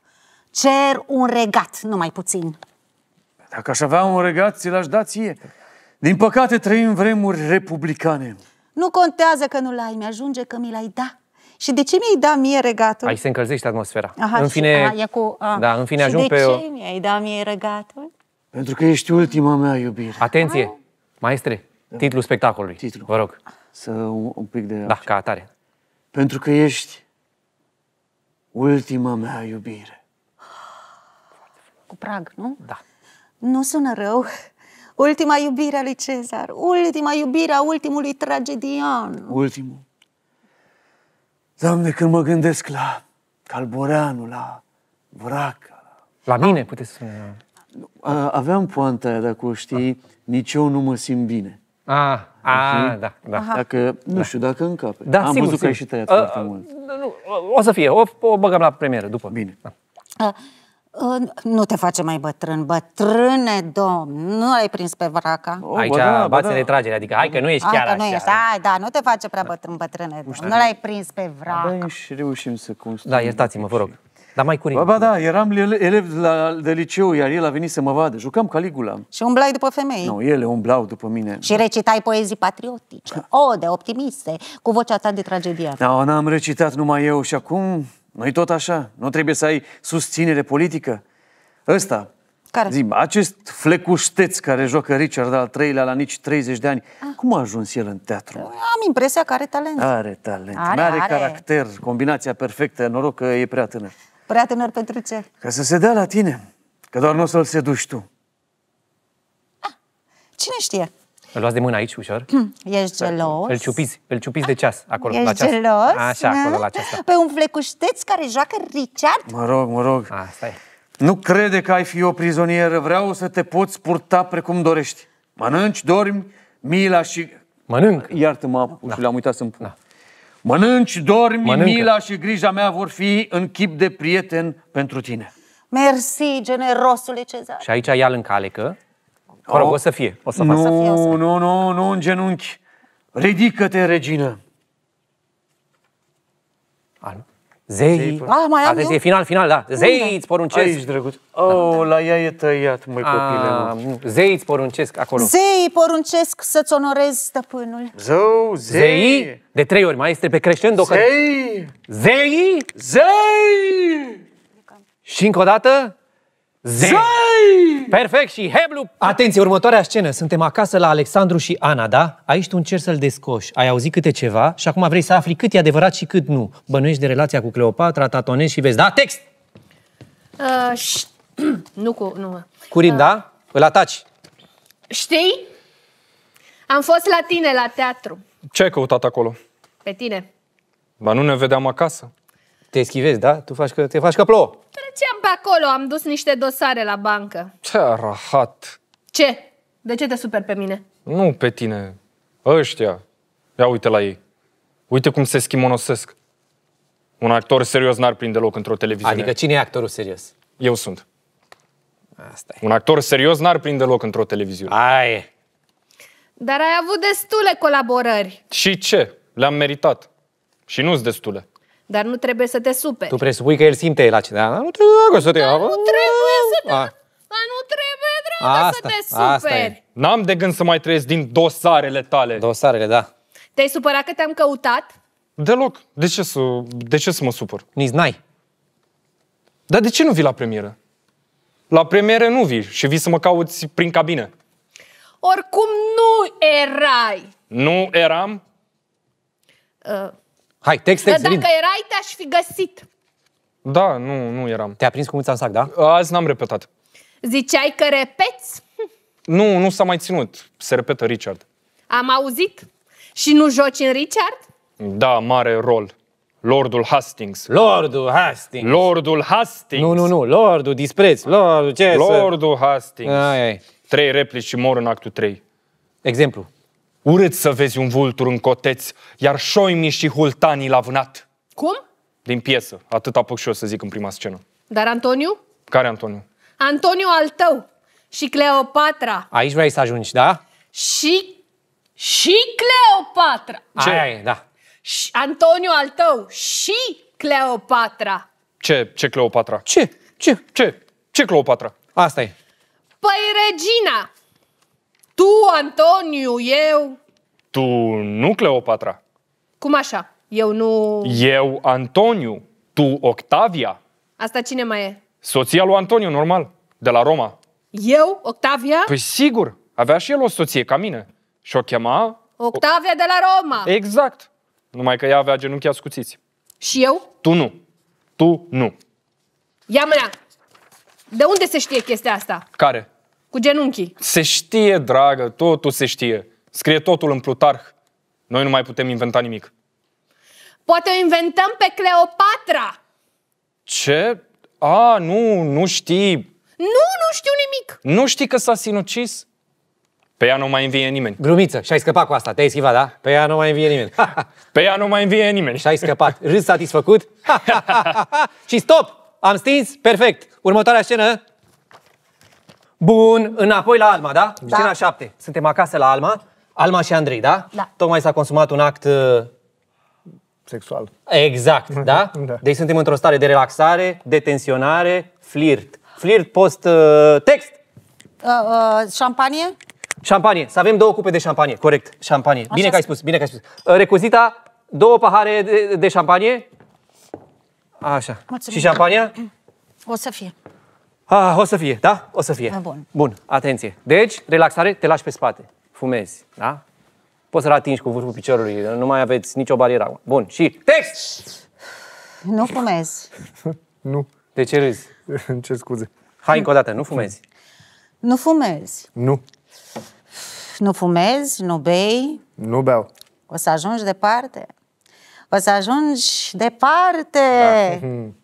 Cer un regat, numai puțin. Dacă aș avea un regat, ți l-aș da ție. Din păcate trăim vremuri republicane. Nu contează că nu l-ai, mi-ajunge că mi l-ai da. Și de ce mi-ai dat mie regatul? Aici se încălzește atmosfera. Aha, în fine, și, a, cu, a. Da, în fine și ajung pe... pe... de ce mi-ai dat mie regatul? Pentru că ești ultima mea iubire. Atenție! A. Maestre, da. titlul spectacolului. Titlul. Vă rog. Să un, un pic de... Da, ca atare. Pentru că ești ultima mea iubire. Cu prag, nu? Da. Nu sună rău. Ultima iubire a lui Cezar, ultima iubire a ultimului tragedian. Ultimul. Doamne, când mă gândesc la Calboreanu, la Vraca... La, la mine puteți spune. Aveam poanta aia, dacă o știi, a. nici eu nu mă simt bine. Ah, a, ah da, da. Dacă, nu da. știu, dacă încape. Da, Am sigur, văzut sigur. că ai și tăiat a, foarte a, uh, mult. Nu, o să fie, o, o băgăm la premieră după. Bine. Da. A. Uh, nu te face mai bătrân, bătrâne domn, nu ai prins pe vraca. Oh, Aici da, bați da. retragere, adică hai că nu ești hai chiar că nu așa. Ești. Hai, da, nu te face prea bătrân, bătrâne domn, nu l-ai prins pe vraca. Da, și reușim să construim. Da, iertați-mă, vă rog. Dar mai curând. Ba, ba da, eram elev la, de liceu, iar el a venit să mă vadă. Jucam Caligula. Și umblai după femei. Nu, ele umblau după mine. Și recitai poezii patriotice, ode, optimiste, cu vocea ta de tragedia. Da, n-am recitat numai eu și acum noi tot așa. Nu trebuie să ai susținere politică. Ăsta, care? Zi, acest flecușteț care joacă Richard al treilea la nici 30 de ani, ah. cum a ajuns el în teatru? Păi, am impresia că are talent. Are talent, are, are, are caracter, combinația perfectă, noroc că e prea tânăr. Prea tânăr pentru ce? Ca să se dea la tine, că doar nu o să-l seduci tu. Ah, cine știe? Îl luați de mână aici, ușor. (clears throat) Ești gelos. Îl ciupiți, îl ciupiți de ceas, acolo, Ești la ceas. gelos? Așa, da? acolo, la ceas. Da. Pe un flecușteț care joacă Richard? Mă rog, mă rog. Asta e. Nu crede că ai fi o prizonieră. Vreau să te poți purta precum dorești. Mănânci, dormi, mila și... Mănânc. Iartă-mă, da. le-am uitat să-mi pun. Da. Mănânci, dormi, Mănâncă. mila și grija mea vor fi în chip de prieten pentru tine. Mersi, generosule Cezar. Și aici ia-l în calecă. Mă rog, o să fie. O să nu, fac. nu, nu, nu, în genunchi. Ridică-te, regină. Alu, Zei. Zei ah, mai am Atenție, final, final, da. Zei da. îți poruncesc. Aici, drăguț. Da, da. Oh, da. la ea e tăiat, măi ah, copile. Zei îți poruncesc acolo. Zei poruncesc să-ți onorezi stăpânul. Zău, zei. zei. De trei ori, maestre, pe creștin, Zei. Zei. zei. Și încă o dată. Zai! Perfect și Heblu! Atenție, următoarea scenă. Suntem acasă la Alexandru și Ana, da? Aici tu încerci să-l descoși. Ai auzit câte ceva și acum vrei să afli cât e adevărat și cât nu. Bănuiești de relația cu Cleopatra, tatonezi și vezi. Da, text! Uh, (clears throat) nu cu... Nu. Curim, uh. da? Îl ataci. Știi? Am fost la tine la teatru. Ce ai căutat acolo? Pe tine. Ba nu ne vedeam acasă. Te schivezi, da? Tu faci că, te faci că plouă. Treceam pe acolo, am dus niște dosare la bancă. Ce rahat! Ce? De ce te super pe mine? Nu pe tine. Ăștia. Ia uite la ei. Uite cum se schimonosesc. Un actor serios n-ar prinde loc într-o televiziune. Adică cine e actorul serios? Eu sunt. Asta e. Un actor serios n-ar prinde loc într-o televiziune. Ai. Dar ai avut destule colaborări. Și ce? Le-am meritat. Și nu-s destule. Dar nu trebuie să te superi. Tu presupui că el simte el acela. Da, nu trebuie dragă să te da, Nu trebuie să te... A. nu trebuie dragă asta, să te superi. N-am de gând să mai trăiesc din dosarele tale. Dosarele, da. Te-ai supărat că te-am căutat? Deloc. De ce să, de ce să mă supăr? Nici n-ai. Dar de ce nu vii la premieră? La premieră nu vii și vii să mă cauți prin cabină. Oricum nu erai. Nu eram? Uh, Hai, text, text, dacă rid. erai, te-aș fi găsit. Da, nu, nu eram. Te-a prins cu muța în sac, da? Azi n-am repetat. Ziceai că repeți? Nu, nu s-a mai ținut. Se repetă Richard. Am auzit. Și nu joci în Richard? Da, mare rol. Lordul Hastings. Lordul Hastings. Lordul Hastings. Nu, nu, nu. Lordul dispreț. Lordul ce Lordul să... Hastings. Ai, ai. Trei replici și mor în actul 3. Exemplu. Urât să vezi un vultur în coteț, iar șoimii și hultanii la vânat. Cum? Din piesă. Atât apuc și eu să zic în prima scenă. Dar Antoniu? Care Antoniu? Antoniu al tău și Cleopatra. Aici vrei să ajungi, da? Și... și Cleopatra. Ce? Aia e, da. Și Antoniu al tău și Cleopatra. Ce? Ce Cleopatra? Ce? Ce? Ce? Ce Cleopatra? Asta e. Păi regina. Tu, Antoniu, eu... Tu nu, Cleopatra. Cum așa? Eu nu... Eu, Antoniu. Tu, Octavia. Asta cine mai e? Soția lui Antoniu, normal. De la Roma. Eu, Octavia? Păi sigur. Avea și el o soție, ca mine. Și o chema... Octavia o... de la Roma. Exact. Numai că ea avea genunchi ascuțiți. Și eu? Tu nu. Tu nu. Ia mâna! De unde se știe chestia asta? Care? Cu genunchii. Se știe, dragă, totul se știe. Scrie totul în Plutarh. Noi nu mai putem inventa nimic. Poate o inventăm pe Cleopatra. Ce? A, nu, nu știi. Nu, nu știu nimic. Nu știi că s-a sinucis? Pe ea nu mai învie nimeni. Glumiță, și-ai scăpat cu asta, te-ai schivat, da? Pe ea nu mai învie nimeni. (laughs) Pe ea nu mai învie nimeni. Și-ai scăpat. Râs satisfăcut. (laughs) (laughs) și stop! Am stins, perfect. Următoarea scenă, Bun, înapoi la Alma, da? da. Scena 7. Suntem acasă la Alma. Alma și Andrei, da? Da. Tocmai s-a consumat un act... Uh, Sexual. Exact, (laughs) da? da. Deci suntem într-o stare de relaxare, de tensionare, flirt. Flirt post-text. Uh, uh, uh, șampanie? Șampanie. Să avem două cupe de șampanie, corect. Șampanie. Așa bine că ai spus, bine că ai spus. Uh, recuzita, două pahare de, de șampanie. Așa. Mulțumim. Și șampania? O să fie. Ah, o să fie, da? O să fie. Ah, bun. Bun, atenție. Deci, relaxare, te lași pe spate. Fumezi, da? Poți să atingi cu vârful piciorului, nu mai aveți nicio barieră. Bun, și text! Nu fumez. (laughs) nu. De ce râzi? (laughs) ce scuze. Hai încă o dată, nu fumezi. Nu fumezi. Nu. Nu fumezi. nu bei. Nu beau. O să ajungi departe. O să ajungi departe. Da. (laughs) Hmm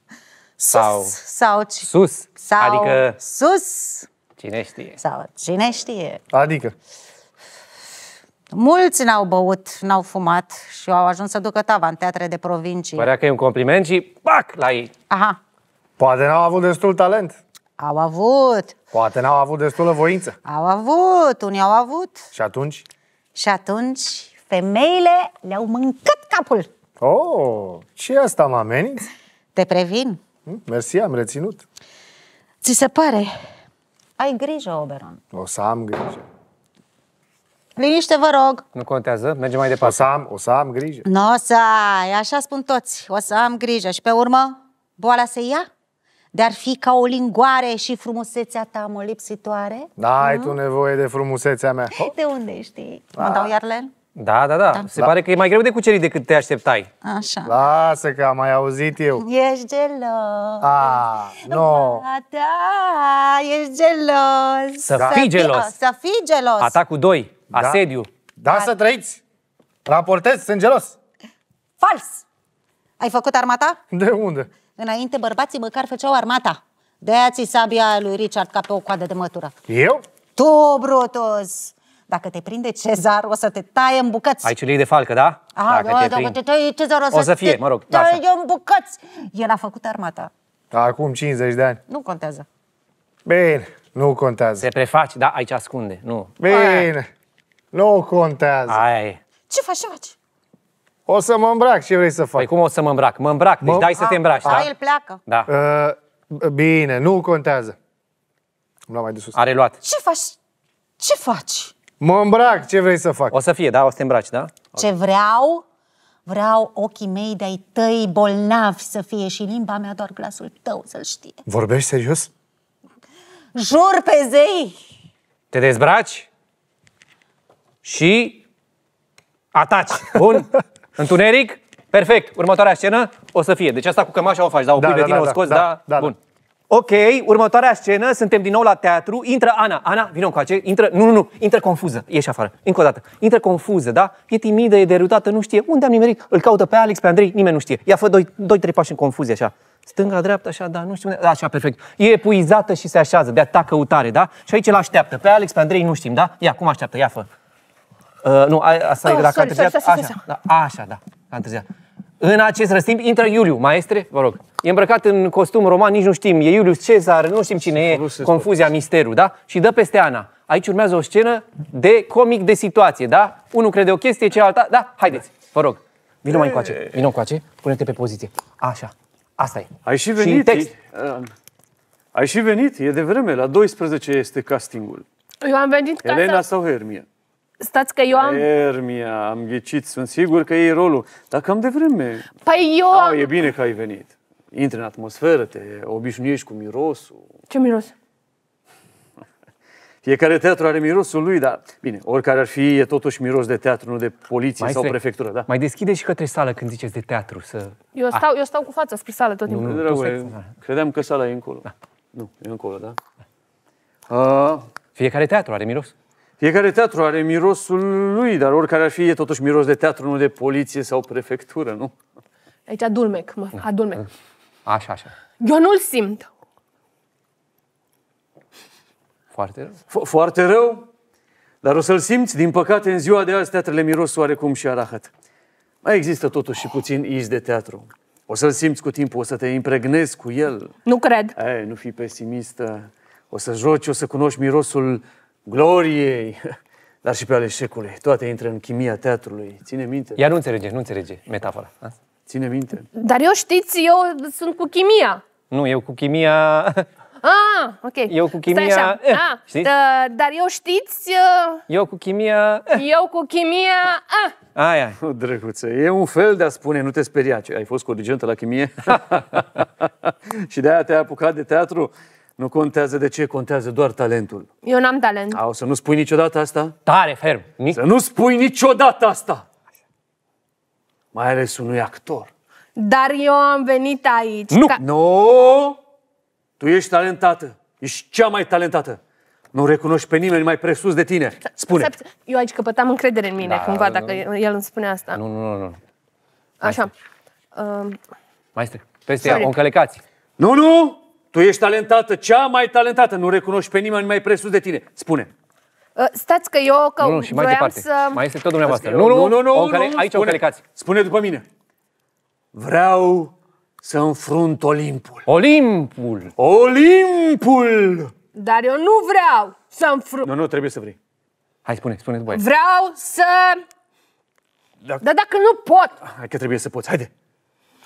sau, sau sus, sau adică sus, cine știe. Sau cine știe. Adică? Mulți n-au băut, n-au fumat și au ajuns să ducă tava în teatre de provincii. Părea că e un compliment și pac la ei. Aha. Poate n-au avut destul talent. Au avut. Poate n-au avut destulă voință. Au avut, unii au avut. Și atunci? Și atunci femeile le-au mâncat capul. Oh, ce asta mă ameninți? Te previn. Hm? Mersi, am reținut. Ți se pare? Ai grijă, Oberon. O să am grijă. Liniște, vă rog. Nu contează, mergem mai departe. O să am, o să am grijă. Nu o să ai, așa spun toți. O să am grijă. Și pe urmă, boala se ia? Dar fi ca o lingoare și frumusețea ta molipsitoare? Da, ai mm? tu nevoie de frumusețea mea. De unde știi? Mă ah. dau iar len? Da, da, da. da. Se la... pare că e mai greu de cucerit decât te așteptai. Așa. Lasă că am mai auzit eu. Ești gelos. Ah, nu. No. Da, ești gelos. Să da. fii gelos. Să fii gelos. Atacul 2, da. asediu. Da, da, să trăiți. Raportez, sunt gelos. Fals. Ai făcut armata? De unde? Înainte bărbații măcar făceau armata. De aia ți sabia lui Richard ca pe o coadă de mătură. Eu? Tu, Brutus! Dacă te prinde Cezar, o să te taie în bucăți. Ai celei de falcă, da? A, dacă, da, te, dacă te taie Cezar, o să, o să fie, te mă rog, da, așa. în bucăți. El a făcut armata. Acum 50 de ani. Nu contează. Bine, nu contează. Se preface, da, aici ascunde, nu. Bine, Aia. nu contează. Aia e. Ce faci, ce faci? O să mă îmbrac, ce vrei să fac? Păi cum o să mă îmbrac? Mă îmbrac, deci mă... dai să te îmbraci, a, da? el pleacă. Da. Uh, bine, nu contează. Am luat mai de sus. Are luat. Ce faci? Ce faci? Mă îmbrac, ce vrei să fac? O să fie, da? O să te îmbraci, da? Ce vreau? Vreau ochii mei de-ai tăi bolnavi să fie și limba mea doar glasul tău să-l știe. Vorbești serios? Jur pe zei! Te dezbraci și ataci. Bun? (laughs) Întuneric? Perfect. Următoarea scenă o să fie. Deci asta cu cămașa o faci, da? O da, pui da, pe da, tine, da, o da, scoți, da? Da, da. da. Bun. Ok, următoarea scenă, suntem din nou la teatru, intră Ana. Ana, vină acea. intră, nu, nu, nu, intră confuză, ieși afară, încă o dată. Intră confuză, da? E timidă, e derutată, nu știe unde am nimerit. Îl caută pe Alex, pe Andrei, nimeni nu știe. Ia fă doi, doi trei pași în confuzie, așa. Stânga, dreapta, așa, da, nu știu unde, da, așa, perfect. E epuizată și se așează, de atac căutare, da? Și aici îl așteaptă, pe Alex, pe Andrei, nu știm, da? Ia, cum așteaptă, ia fă. Uh, nu, asta oh, e la sorry, sorry, sorry, așa, da, așa, da, în acest răstimp intră Iuliu, maestre, vă rog. E îmbrăcat în costum roman, nici nu știm, e Iuliu Cezar, nu știm cine e, confuzia, misterul, da? Și dă peste Ana. Aici urmează o scenă de comic de situație, da? Unul crede o chestie, cealaltă, da? Haideți, vă rog. Vino mai încoace, vino încoace, pune-te pe poziție. Așa, asta e. Ai și venit. Și text. Um, ai și venit, e de vreme, la 12 este castingul. Eu am venit ca să... sau Hermia? Stați că eu am... Ermia, am ghicit, sunt sigur că e rolul. Dar cam de vreme. Păi eu am... A, e bine că ai venit. Intră în atmosferă, te obișnuiești cu mirosul. Ce miros? Fiecare teatru are mirosul lui, dar bine, oricare ar fi, e totuși miros de teatru, nu de poliție Maestre, sau prefectură, da? Mai deschide și către sală când ziceți de teatru, să... Eu ah. stau, ah. eu stau cu fața spre sală tot timpul. Nu, nu, dragule, ah. credeam că sala e încolo. Da. Nu, e încolo, da? da. Uh, Fiecare teatru are miros. Fiecare teatru are mirosul lui, dar oricare ar fi, e totuși miros de teatru, nu de poliție sau prefectură, nu? Aici adulmec, mă, adulmec. Așa, așa. Eu nu-l simt. Foarte rău. Fo- foarte rău, dar o să-l simți, din păcate, în ziua de azi, teatrele miros oarecum și arahat. Mai există totuși și puțin iz de teatru. O să-l simți cu timpul, o să te impregnezi cu el. Nu cred. Ei, nu fi pesimistă. O să joci, o să cunoști mirosul gloriei, (laughs) dar și pe ale eșecului. Toate intră în chimia teatrului. Ține minte. Ea nu înțelege, nu înțelege metafora. A? Da? Ține minte. Dar eu știți, eu sunt cu chimia. Nu, eu cu chimia... (laughs) Ah, ok. Eu cu chimia... Stai așa. Eh, ah, știi? Da, dar eu știți... Uh... Eu cu chimia... Eh. Eu cu chimia... Ah. Aia. (laughs) O, drăguță, e un fel de a spune, nu te speria. Ai fost corigentă la chimie? și de-aia te-ai apucat de teatru? Nu contează de ce, contează doar talentul. Eu n-am talent. A, o să nu spui niciodată asta? Tare, ferm. Nic- să nu spui niciodată asta! Mai ales unui actor. Dar eu am venit aici Nu! Ca... Nu! Tu ești talentată. Ești cea mai talentată. Nu recunoști pe nimeni mai presus de tine. Spune. Eu aici căpătam încredere în mine, da, cumva, dacă nu, el îmi spune asta. Nu, nu, nu. nu. Așa. Maestre, um, peste ea, o încălecați. Nu, nu! Tu ești talentată, cea mai talentată, nu recunoști pe nimeni mai presus de tine. Spune. Uh, stați că eu că nu, nu, și mai departe. să... Mai este tot dumneavoastră. Nu, nu, nu, nu, nu, încăle... nu, aici spune, o Spune după mine. Vreau să înfrunt Olimpul. Olimpul! Olimpul! Dar eu nu vreau să înfrunt... Nu, nu, trebuie să vrei. Hai, spune, spune după aia. Vreau să... Dacă... Dar dacă nu pot... Hai că trebuie să poți, haide.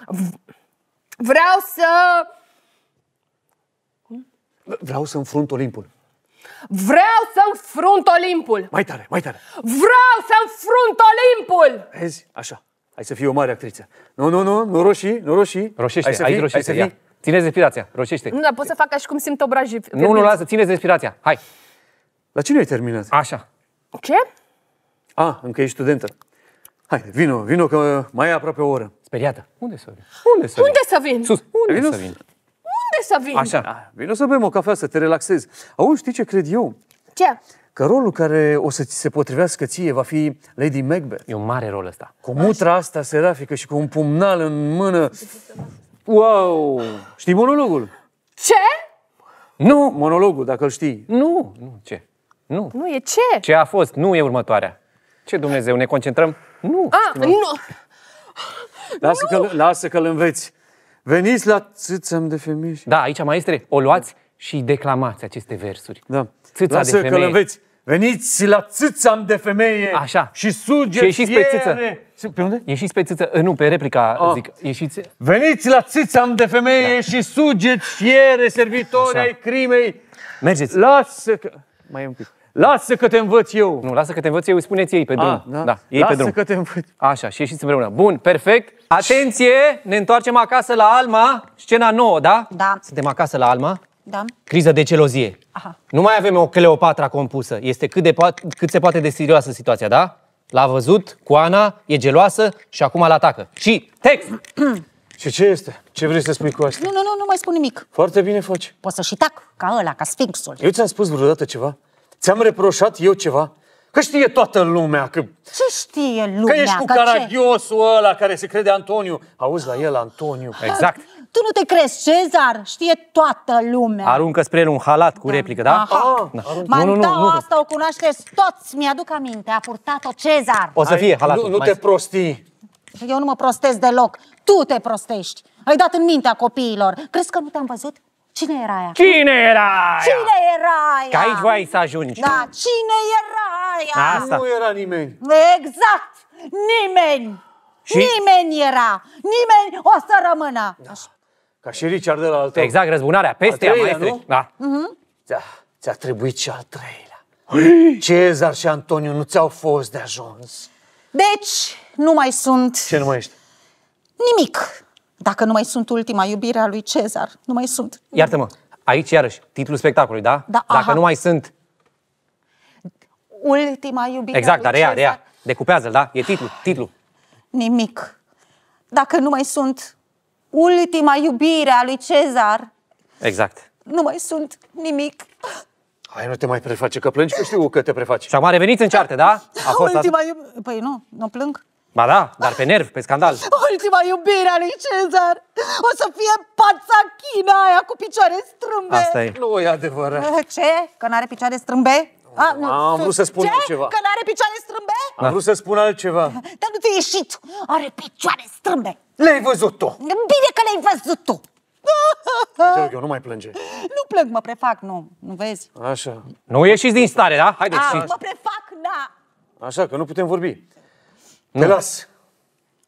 V... Vreau să Vreau să înfrunt Olimpul. Vreau să înfrunt Olimpul! Mai tare, mai tare! Vreau să înfrunt Olimpul! Vezi? Așa. Hai să fii o mare actriță. Nu, nu, nu, nu roșii, nu roșii. Roșește, hai să fii, ai roșește, hai să fii. Țineți respirația, roșește. Nu, dar poți să fac ca și cum simt obrajii. Nu, nu, lasă, țineți respirația, hai. La cine ai terminat? Așa. Ce? A, încă ești studentă. Hai, vino, vino că mai e aproape o oră. Speriată. Unde să vin? Unde să vin? Unde să vin? Sus. Unde, Unde să vin? să vin. Așa, vino să bem o cafea, să te relaxezi. Auzi, știi ce cred eu? Ce? Că rolul care o să ți se potrivească ție va fi Lady Macbeth. E un mare rol ăsta. Cu mutra Așa. asta serafică și cu un pumnal în mână. Wow! Știi monologul? Ce? Nu, monologul, dacă îl știi. Nu, nu, ce? Nu. Nu, e ce? Ce a fost, nu e următoarea. Ce, Dumnezeu, ne concentrăm? Nu. A, ah, nu. Lasă că-l lasă că înveți. Veniți la țâțăm de femeie. Da, aici, maestre, o luați și declamați aceste versuri. Da. Țâța Lasă de femeie. Că Veniți la țâțam de femeie Așa. și sugeți și pe țâță. Pe unde? Ieșiți pe țâță, nu, pe replica A. Ah. zic. Ieșiți... Veniți la țâțam de femeie da. și sugeți fiere servitori ai crimei. Mergeți. Lasă că... Mai e un pic. Lasă că te învăț eu! Nu, lasă că te învăț eu, îi spuneți ei pe drum. A, ah, da. da ei lasă pe drum. că te învăț. Așa, și ieșiți împreună. Bun, perfect. Atenție, ne întoarcem acasă la Alma, scena nouă, da? Da. Suntem acasă la Alma. Da. Criză de celozie. Aha. Nu mai avem o Cleopatra compusă. Este cât, de cât se poate de serioasă situația, da? L-a văzut cu Ana, e geloasă și acum îl atacă. Și text! (clears throat) și ce este? Ce vrei să spui cu asta? Nu, nu, nu, nu mai spun nimic. Foarte bine faci. Poți să și tac, ca ăla, ca sfinxul. Eu ți-am spus vreodată ceva? Ți-am reproșat eu ceva? Că știe toată lumea că... Ce știe lumea? Că ești cu că caragiosul ce? ăla care se crede Antoniu. Auzi la el, Antoniu. Exact. Tu nu te crezi, Cezar? Știe toată lumea. Aruncă spre el un halat cu da. replică, da? Aha. Ah, da. Mantaua nu, nu, nu, nu. asta o cunoașteți toți. Mi-aduc aminte. A purtat-o Cezar. O să fie halatul. Nu, nu te prosti. Eu nu mă prostesc deloc. Tu te prostești. Ai dat în mintea copiilor. Crezi că nu te-am văzut? Cine era aia? Cine era aia? Cine era aia? Că aici voiai să ajungi. Da, cine era aia? Asta. Nu era nimeni. Exact, nimeni. Și? Nimeni era, nimeni o să rămână. Da. Ca și Richard de la altă. Exact, răzbunarea peste ea, treilea, nu? Da. Uh-huh. Mhm. Ți-a, da, ți-a trebuit și al treilea. Cezar și Antoniu nu ți-au fost de ajuns. Deci, nu mai sunt... Ce nu mai ești? Nimic. Dacă nu mai sunt ultima iubire a lui Cezar, nu mai sunt. Iartă-mă, aici iarăși, titlul spectacolului, da? da Dacă aha. nu mai sunt... Ultima iubire Exact, dar ea, ea, Decupează-l, da? E titlul, titlul. Nimic. Dacă nu mai sunt ultima iubire a lui Cezar... Exact. Nu mai sunt nimic. Hai, nu te mai preface, că plângi, că știu că te prefaci. Și acum reveniți în cearte, da? A fost ultima iubire... Păi nu, nu plâng. Ba da, dar pe nerv, pe scandal. Ultima iubire a lui Cezar o să fie china aia cu picioare strâmbe. asta e. Nu e adevărat. Eh, ce? Că n-are picioare strâmbe? A, ah, nu, am vrut să spun ce? altceva. Că n-are picioare strâmbe? Am da. vrut să spun altceva. Dar nu te-ai ieșit. Are picioare strâmbe. Le-ai văzut tu. Bine că le-ai văzut tu. Te rog, eu nu mai plânge. Nu plâng, mă prefac, nu. Nu vezi? Așa. Nu ieșiți din stare, da? Haideți. A, ah, mă prefac, da. Așa, că nu putem vorbi. Nu. Te las.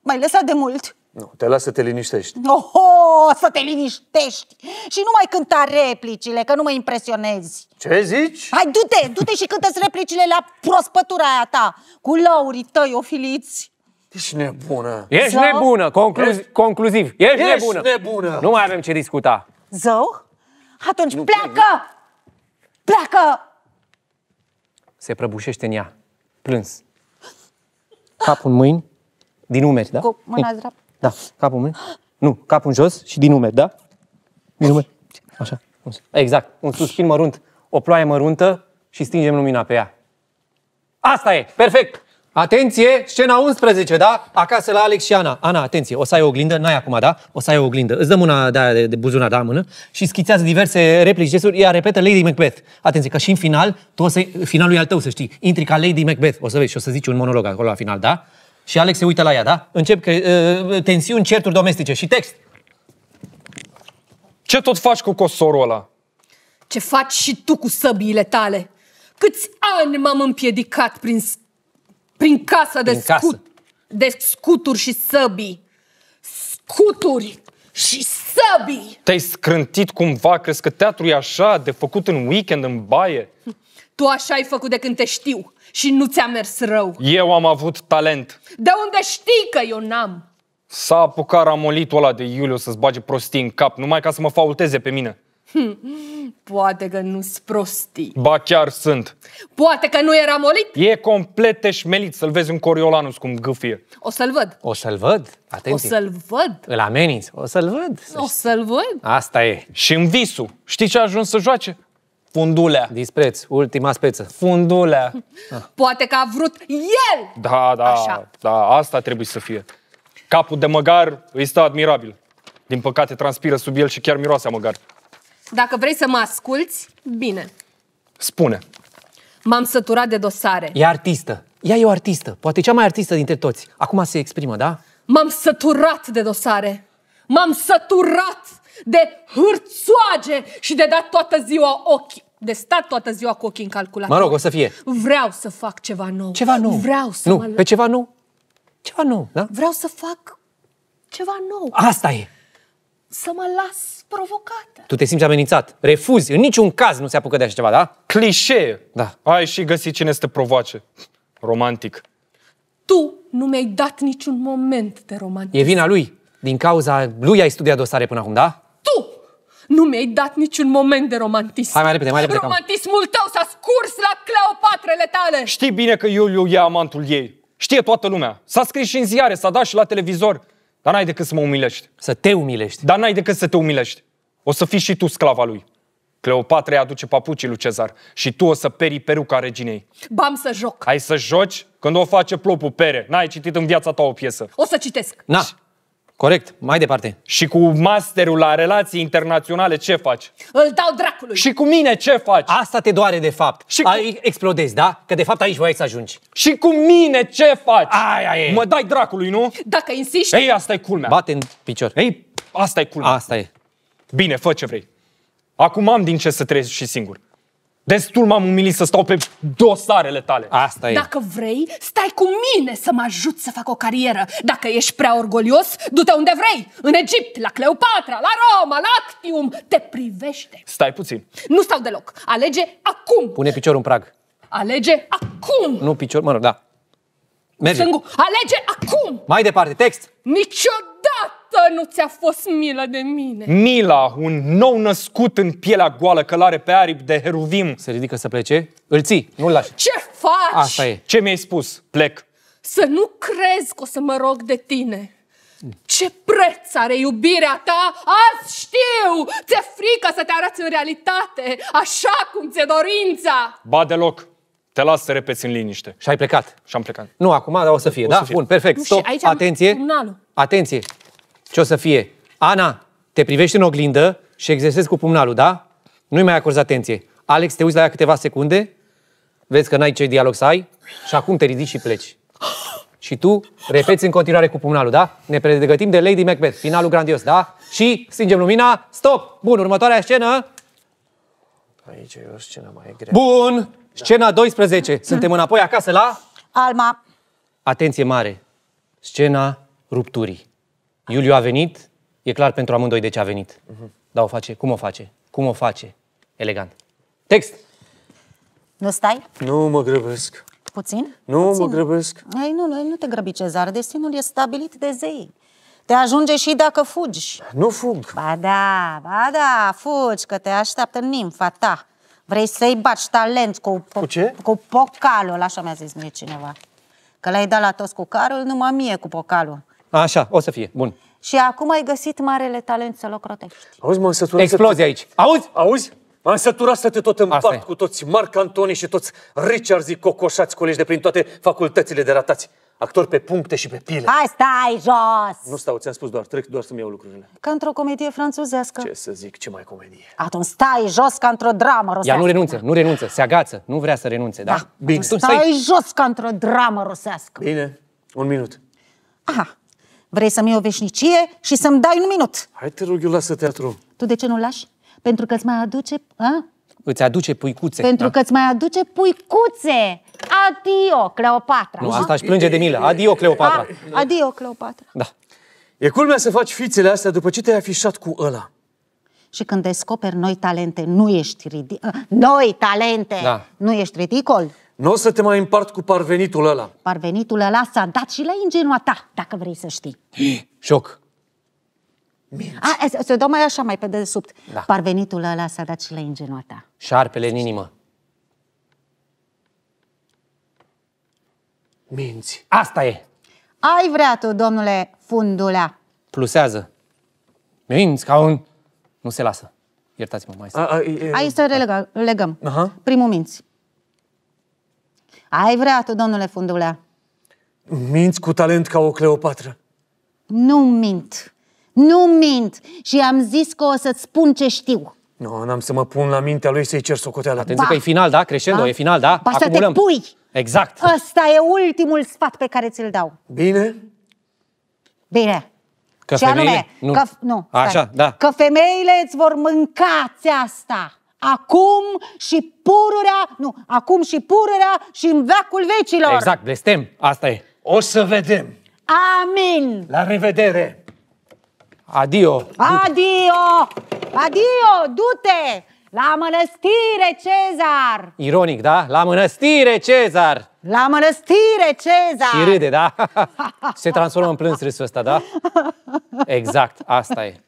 Mai lăsat de mult? Nu, te las să te liniștești. Oho, să te liniștești! Și nu mai cânta replicile, că nu mă impresionezi. Ce zici? Hai, du-te, du-te și cântă replicile la prospătura aia ta, cu laurii tăi ofiliți. Ești nebună. Ești Zău? nebună, Conclu- Ești... concluziv. Ești, Ești nebună. nebună. Nu mai avem ce discuta. Zău? Atunci nu pleacă! Cred. Pleacă! Se prăbușește în ea. Plâns capul în mâini, din umeri, da? Cu mâna dreaptă. Da, capul în mâini. Nu, capul în jos și din umeri, da? Din umeri. Așa. Exact. Un suspin mărunt, o ploaie măruntă și stingem lumina pe ea. Asta e! Perfect! Atenție, scena 11, da? Acasă la Alex și Ana. Ana, atenție, o să ai o oglindă, n-ai acum, da? O să ai o oglindă. Îți dăm una de, de, de buzunar, da, mână și schițează diverse replici, gesturi, Ea repetă Lady Macbeth. Atenție, că și în final, tu o să, finalul e al tău, să știi. Intri ca Lady Macbeth, o să vezi și o să zici un monolog acolo la final, da? Și Alex se uită la ea, da? Încep că, uh, tensiuni, certuri domestice și text. Ce tot faci cu cosorul ăla? Ce faci și tu cu săbiile tale? Câți ani m-am împiedicat prin prin casă de, Prin casă. Scut, de scuturi și săbii. Scuturi și săbii! Te-ai scrântit cumva? Crezi că teatrul e așa, de făcut în weekend, în baie? Tu așa ai făcut de când te știu și nu ți-a mers rău. Eu am avut talent. De unde știi că eu n-am? S-a apucat ramolitul ăla de Iuliu să-ți bage prostii în cap, numai ca să mă faulteze pe mine. (laughs) Poate că nu-s prosti. Ba chiar sunt. Poate că nu era molit? E complet teșmelit să-l vezi un Coriolanus cum gâfie. O să-l văd. O să-l văd? Atenție. O să-l văd. Îl ameninți. O să-l văd. Să o să-l văd. Asta e. Și în visul. Știi ce a ajuns să joace? Fundulea. Dispreț, ultima speță. Fundulea. (laughs) Poate că a vrut el. Da, da, Așa. da, asta trebuie să fie. Capul de măgar îi stă admirabil. Din păcate transpiră sub el și chiar miroase a măgar. Dacă vrei să mă asculți, bine. Spune. M-am săturat de dosare. E artistă. Ea e o artistă. Poate cea mai artistă dintre toți. Acum se exprimă, da? M-am săturat de dosare. M-am săturat de hârțoage și de dat toată ziua ochi de stat toată ziua cu ochii în calculator. Mă rog, o să fie. Vreau să fac ceva nou. Ceva nou. Vreau să Nu, mă... pe ceva nou. Ceva nou, da? Vreau să fac ceva nou. Asta e să mă las provocată. Tu te simți amenințat, refuzi, în niciun caz nu se apucă de așa ceva, da? Clișee! Da. Ai și găsit cine să te provoace. Romantic. Tu nu mi-ai dat niciun moment de romantic. E vina lui. Din cauza lui ai studiat dosare până acum, da? Tu nu mi-ai dat niciun moment de romantism. Hai mai repede, mai repede. Romantismul tău s-a scurs la Cleopatrele tale. Știi bine că Iuliu e amantul ei. Știe toată lumea. S-a scris și în ziare, s-a dat și la televizor. Dar n-ai decât să mă umilești. Să te umilești. Dar n-ai decât să te umilești. O să fii și tu sclava lui. Cleopatra îi aduce papucii lui Cezar și tu o să perii peruca reginei. Bam să joc! Ai să joci când o face plopul pere. N-ai citit în viața ta o piesă. O să citesc. Na. Corect, mai departe. Și cu masterul la relații internaționale ce faci? Îl dau dracului! Și cu mine ce faci? Asta te doare de fapt. Și cu... Ai, explodezi, da? Că de fapt aici voiai să ajungi. Și cu mine ce faci? Aia e! Mă dai dracului, nu? Dacă insiști... Ei, asta e culmea. Bate în picior. Ei, asta e culmea. Asta e. Bine, fă ce vrei. Acum am din ce să trăiesc și singur. Destul m-am umilit să stau pe dosarele tale. Asta e. Dacă vrei, stai cu mine să mă ajut să fac o carieră. Dacă ești prea orgolios, du-te unde vrei. În Egipt, la Cleopatra, la Roma, la Actium. Te privește. Stai puțin. Nu stau deloc. Alege acum. Pune piciorul în prag. Alege acum. Nu picior, mă rog, da. Merge. Sângu. Alege acum. Mai departe, text. Niciodată să nu ți-a fost milă de mine. Mila, un nou născut în pielea goală călare pe aripi de heruvim. Se ridică să plece? Îl ții, nu-l lași. Ce faci? Asta e. Ce mi-ai spus? Plec. Să nu crezi că o să mă rog de tine. Ce preț are iubirea ta? Azi știu! Ți-e frică să te arăți în realitate, așa cum ți-e dorința! Ba deloc! Te las să repeți în liniște. Și ai plecat? Și am plecat. Nu, acum, dar o să fie, o da? Să fie. Bun, perfect. Stop, aici atenție. Atenție ce o să fie? Ana, te privești în oglindă și exersezi cu pumnalul, da? Nu-i mai acorzi atenție. Alex, te uiți la ea câteva secunde, vezi că n-ai ce dialog să ai și acum te ridici și pleci. Și tu repeți în continuare cu pumnalul, da? Ne pregătim de Lady Macbeth, finalul grandios, da? Și stingem lumina, stop! Bun, următoarea scenă. Aici e o scenă mai grea. Bun! Scena 12. Suntem înapoi acasă la... Alma. Atenție mare. Scena rupturii. Iuliu a venit, e clar pentru amândoi de ce a venit. Uh-huh. Dar o face, cum o face? Cum o face? Elegant. Text! Nu stai? Nu mă grăbesc. Puțin? Nu Puțin. mă grăbesc. Ei, nu, nu, nu te grăbi, Cezar. Destinul e stabilit de zei. Te ajunge și dacă fugi. Nu fug. Ba da, ba da, fugi, că te așteaptă nimfa ta. Vrei să-i baci talent cu, po- cu, ce? cu pocalul, așa mi-a zis mie cineva. Că l-ai dat la toți cu carul, numai mie cu pocalul. Așa, o să fie. Bun. Și acum ai găsit marele talent să locrotești. Auzi, m-am săturat... Explozie să... aici. Auzi? Auzi? M-am săturat să te tot împart cu toți Marc Antoni și toți Richarzi cocoșați colegi de prin toate facultățile de ratați. Actor pe puncte și pe pile. Hai, stai jos! Nu stau, ți-am spus doar, trec doar să-mi iau lucrurile. Ca într-o comedie franțuzească. Ce să zic, ce mai comedie? Atunci stai jos ca într-o dramă rusească. Ea nu renunță, nu renunță, se agață, nu vrea să renunțe, da? da. Bine. Atunci stai, stai jos ca într-o dramă rusească. Bine, un minut. Aha. Vrei să-mi iei o veșnicie și să-mi dai un minut. Hai te rog, eu lasă teatru. Tu de ce nu-l lași? Pentru că ți mai aduce... A? Îți aduce puicuțe. Pentru da? că ți mai aduce puicuțe. Adio, Cleopatra. Nu, asta își plânge de milă. Adio, Cleopatra. A, adio, Cleopatra. Da. E culmea să faci fițele astea după ce te-ai afișat cu ăla. Și când descoperi noi talente, nu ești ridicol. Noi talente! Da. Nu ești ridicol. Nu o să te mai împart cu parvenitul ăla. Parvenitul ăla s-a dat și la ingenua ta, dacă vrei să știi. Hi, șoc. Minți. A, să dau mai așa, mai pe dedesubt. Da. Parvenitul ăla s-a dat și la ingenua ta. Șarpele în inimă. Minți. Asta e. Ai vrea tu, domnule Fundulea. Plusează. Minți ca un... Nu se lasă. Iertați-mă, mai să. Hai să relegăm. Primul minți. Ai vrea tu, domnule Fundulea? Minți cu talent ca o Cleopatră. Nu mint. Nu mint. Și am zis că o să-ți spun ce știu. Nu, no, n-am să mă pun la mintea lui să-i cer socoteala. Atenție ba. că e final, da? Crescendo, ba. Da. e final, da? Ba să te pui! Exact. Ăsta e ultimul sfat pe care ți-l dau. Bine? Bine. Că ce femeile... anume, nu. Că, nu, Așa, da. că femeile îți vor mânca asta acum și pururea, nu, acum și pururea și în veacul vecilor. Exact, blestem, asta e. O să vedem. Amin. La revedere. Adio. Adio. Adio, du-te. La mănăstire, Cezar! Ironic, da? La mănăstire, Cezar! La mănăstire, Cezar! Și râde, da? (laughs) Se transformă în plâns râsul ăsta, da? Exact, asta e.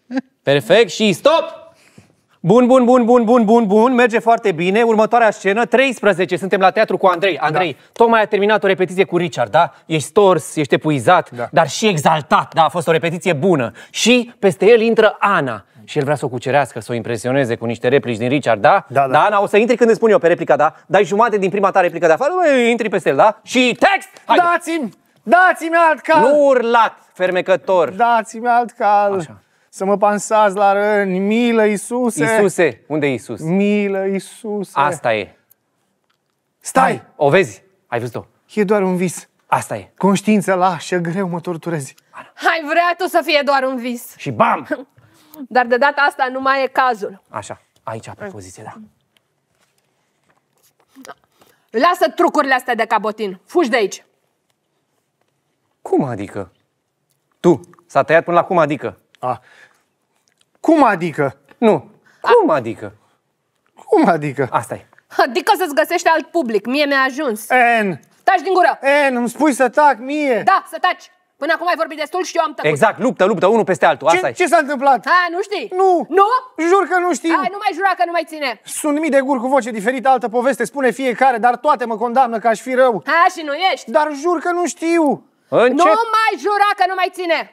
Perfect și stop! Bun, bun, bun, bun, bun, bun, bun, merge foarte bine. Următoarea scenă, 13, suntem la teatru cu Andrei. Da. Andrei, da. tocmai a terminat o repetiție cu Richard, da? Ești stors, ești epuizat, da. dar și exaltat, da? A fost o repetiție bună. Și peste el intră Ana. Și el vrea să o cucerească, să o impresioneze cu niște replici din Richard, da? Da, da. da Ana, o să intri când îți spun eu pe replica, da? Dai jumate din prima ta replică de afară, bă, intri peste el, da? Și text! Dați-mi! Dați-mi alt cal! Nu urlat, fermecător! Dați-mi alt cal! Așa să mă pansați la răni, milă, Iisuse! Iisuse, unde e Iisus? Milă, Iisuse! Asta e. Stai! Hai, o vezi? Ai văzut-o? E doar un vis. Asta e. Conștiința lașă, greu mă torturezi. Hai vrea tu să fie doar un vis. Și bam! (laughs) Dar de data asta nu mai e cazul. Așa, aici pe poziție, da. Lasă trucurile astea de cabotin. Fugi de aici. Cum adică? Tu, s-a tăiat până la cum adică? A, cum adică? Nu. Cum A... adică? Cum adică? asta e. Adică să-ți găsești alt public. Mie mi-a ajuns. En. Taci din gură. En, îmi spui să tac mie. Da, să taci. Până acum ai vorbit destul și eu am tăcut. Exact, luptă, luptă, unul peste altul, asta ce, e. Ce s-a întâmplat? A, nu știi? Nu. Nu? Jur că nu știu. Hai, nu mai jura că nu mai ține. Sunt mii de guri cu voce diferită, altă poveste spune fiecare, dar toate mă condamnă că aș fi rău. Ha, și nu ești. Dar jur că nu știu. Încep. Nu mai jura că nu mai ține.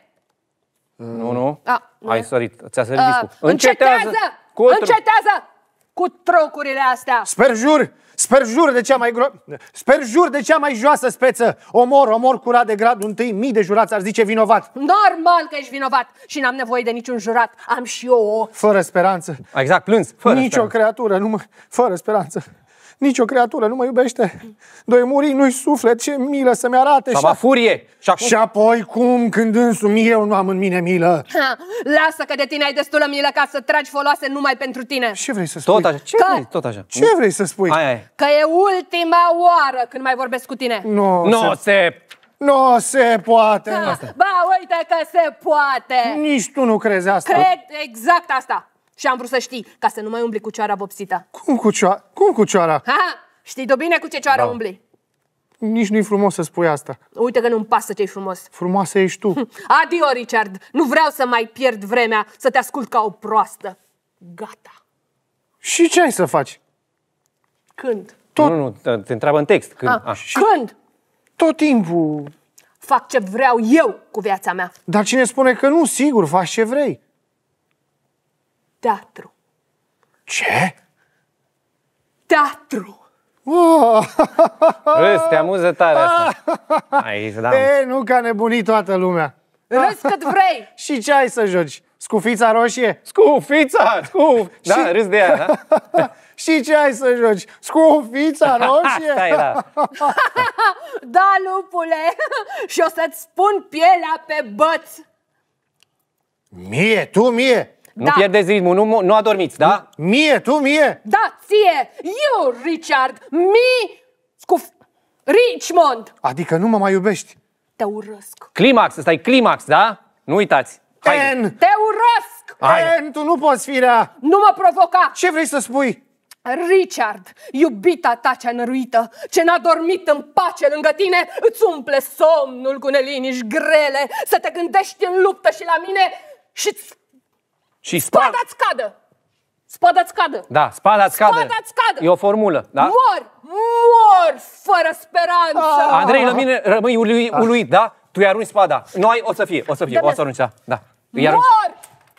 Mm. Nu, nu. A, ah, Ai sărit. Ți-a sărit ah, discul. Încetează! Cu, Încetează! cu trocurile astea! Sperjur! Sperjur de cea mai gro... Sperjur de cea mai joasă speță! Omor, omor curat de gradul întâi, mii de jurați ar zice vinovat! Normal că ești vinovat și n-am nevoie de niciun jurat. Am și eu o... Fără speranță. Exact, plâns. Fără Nici speranță. o creatură, nu mă... Fără speranță nicio creatură nu mă iubește. Doi muri, nu-i suflet, ce milă să-mi arate. și și furie! Și, acum... și apoi cum, când însumi eu nu am în mine milă? Ha, lasă că de tine ai destulă milă ca să tragi foloase numai pentru tine. Ce vrei să spui? Tot așa, ce, că... vrei, tot așa. ce vrei să spui? Hai, hai. Că e ultima oară când mai vorbesc cu tine. Nu, no, se... se... Nu se poate! Ha, ba, uite că se poate! Nici tu nu crezi asta! Cred exact asta! Și am vrut să știi, ca să nu mai umbli cu cioara vopsită. Cum cu, cioara? Cum cu cioara? Ha! Știi de bine cu ce cioara da. umbli. Nici nu-i frumos să spui asta. Uite că nu-mi pasă ce-i frumos. Frumoasă ești tu. (laughs) Adio, Richard. Nu vreau să mai pierd vremea să te ascult ca o proastă. Gata. Și ce ai să faci? Când? Tot... Nu, nu, te întreabă în text. Când? Ah, A, A. Când? Tot timpul. Fac ce vreau eu cu viața mea. Dar cine spune că nu, sigur, faci ce vrei. Teatru. Ce? Teatru. Oh! (laughs) Râs, te amuză tare asta. Ai, da. E, nu ca nebunii toată lumea. Râs cât vrei. (laughs) și ce ai să joci? Scufița roșie? Scufița! Scuf! (laughs) Da, și... râs de ea, da? și ce ai să joci? Scufița roșie? Stai, da. da, lupule! și o să-ți spun pielea pe băț. Mie? Tu mie? Nu da. pierdeți ritmul, nu, nu adormiți, da? Mie, tu, mie? Da, ție, eu, Richard, mi, scuf, Richmond. Adică nu mă mai iubești. Te urăsc. Climax, ăsta e climax, da? Nu uitați. Haide. N. Te urăsc. N, da. tu nu poți fi rea. Nu mă provoca. Ce vrei să spui? Richard, iubita ta cea năruită, ce n-a dormit în pace lângă tine, îți umple somnul cu neliniși grele, să te gândești în luptă și la mine și-ți și spada spar... îți cadă! Spada îți cadă! Da, spada îți cadă! Spada îți cadă! E o formulă, da? Mor! Mor! Fără speranță! Ah. Andrei, rămâi, rămâi ului, ah. uluit, da? Tu i arunci spada. Noi o să fie, o să fie, o să arunci, da. da. Mor!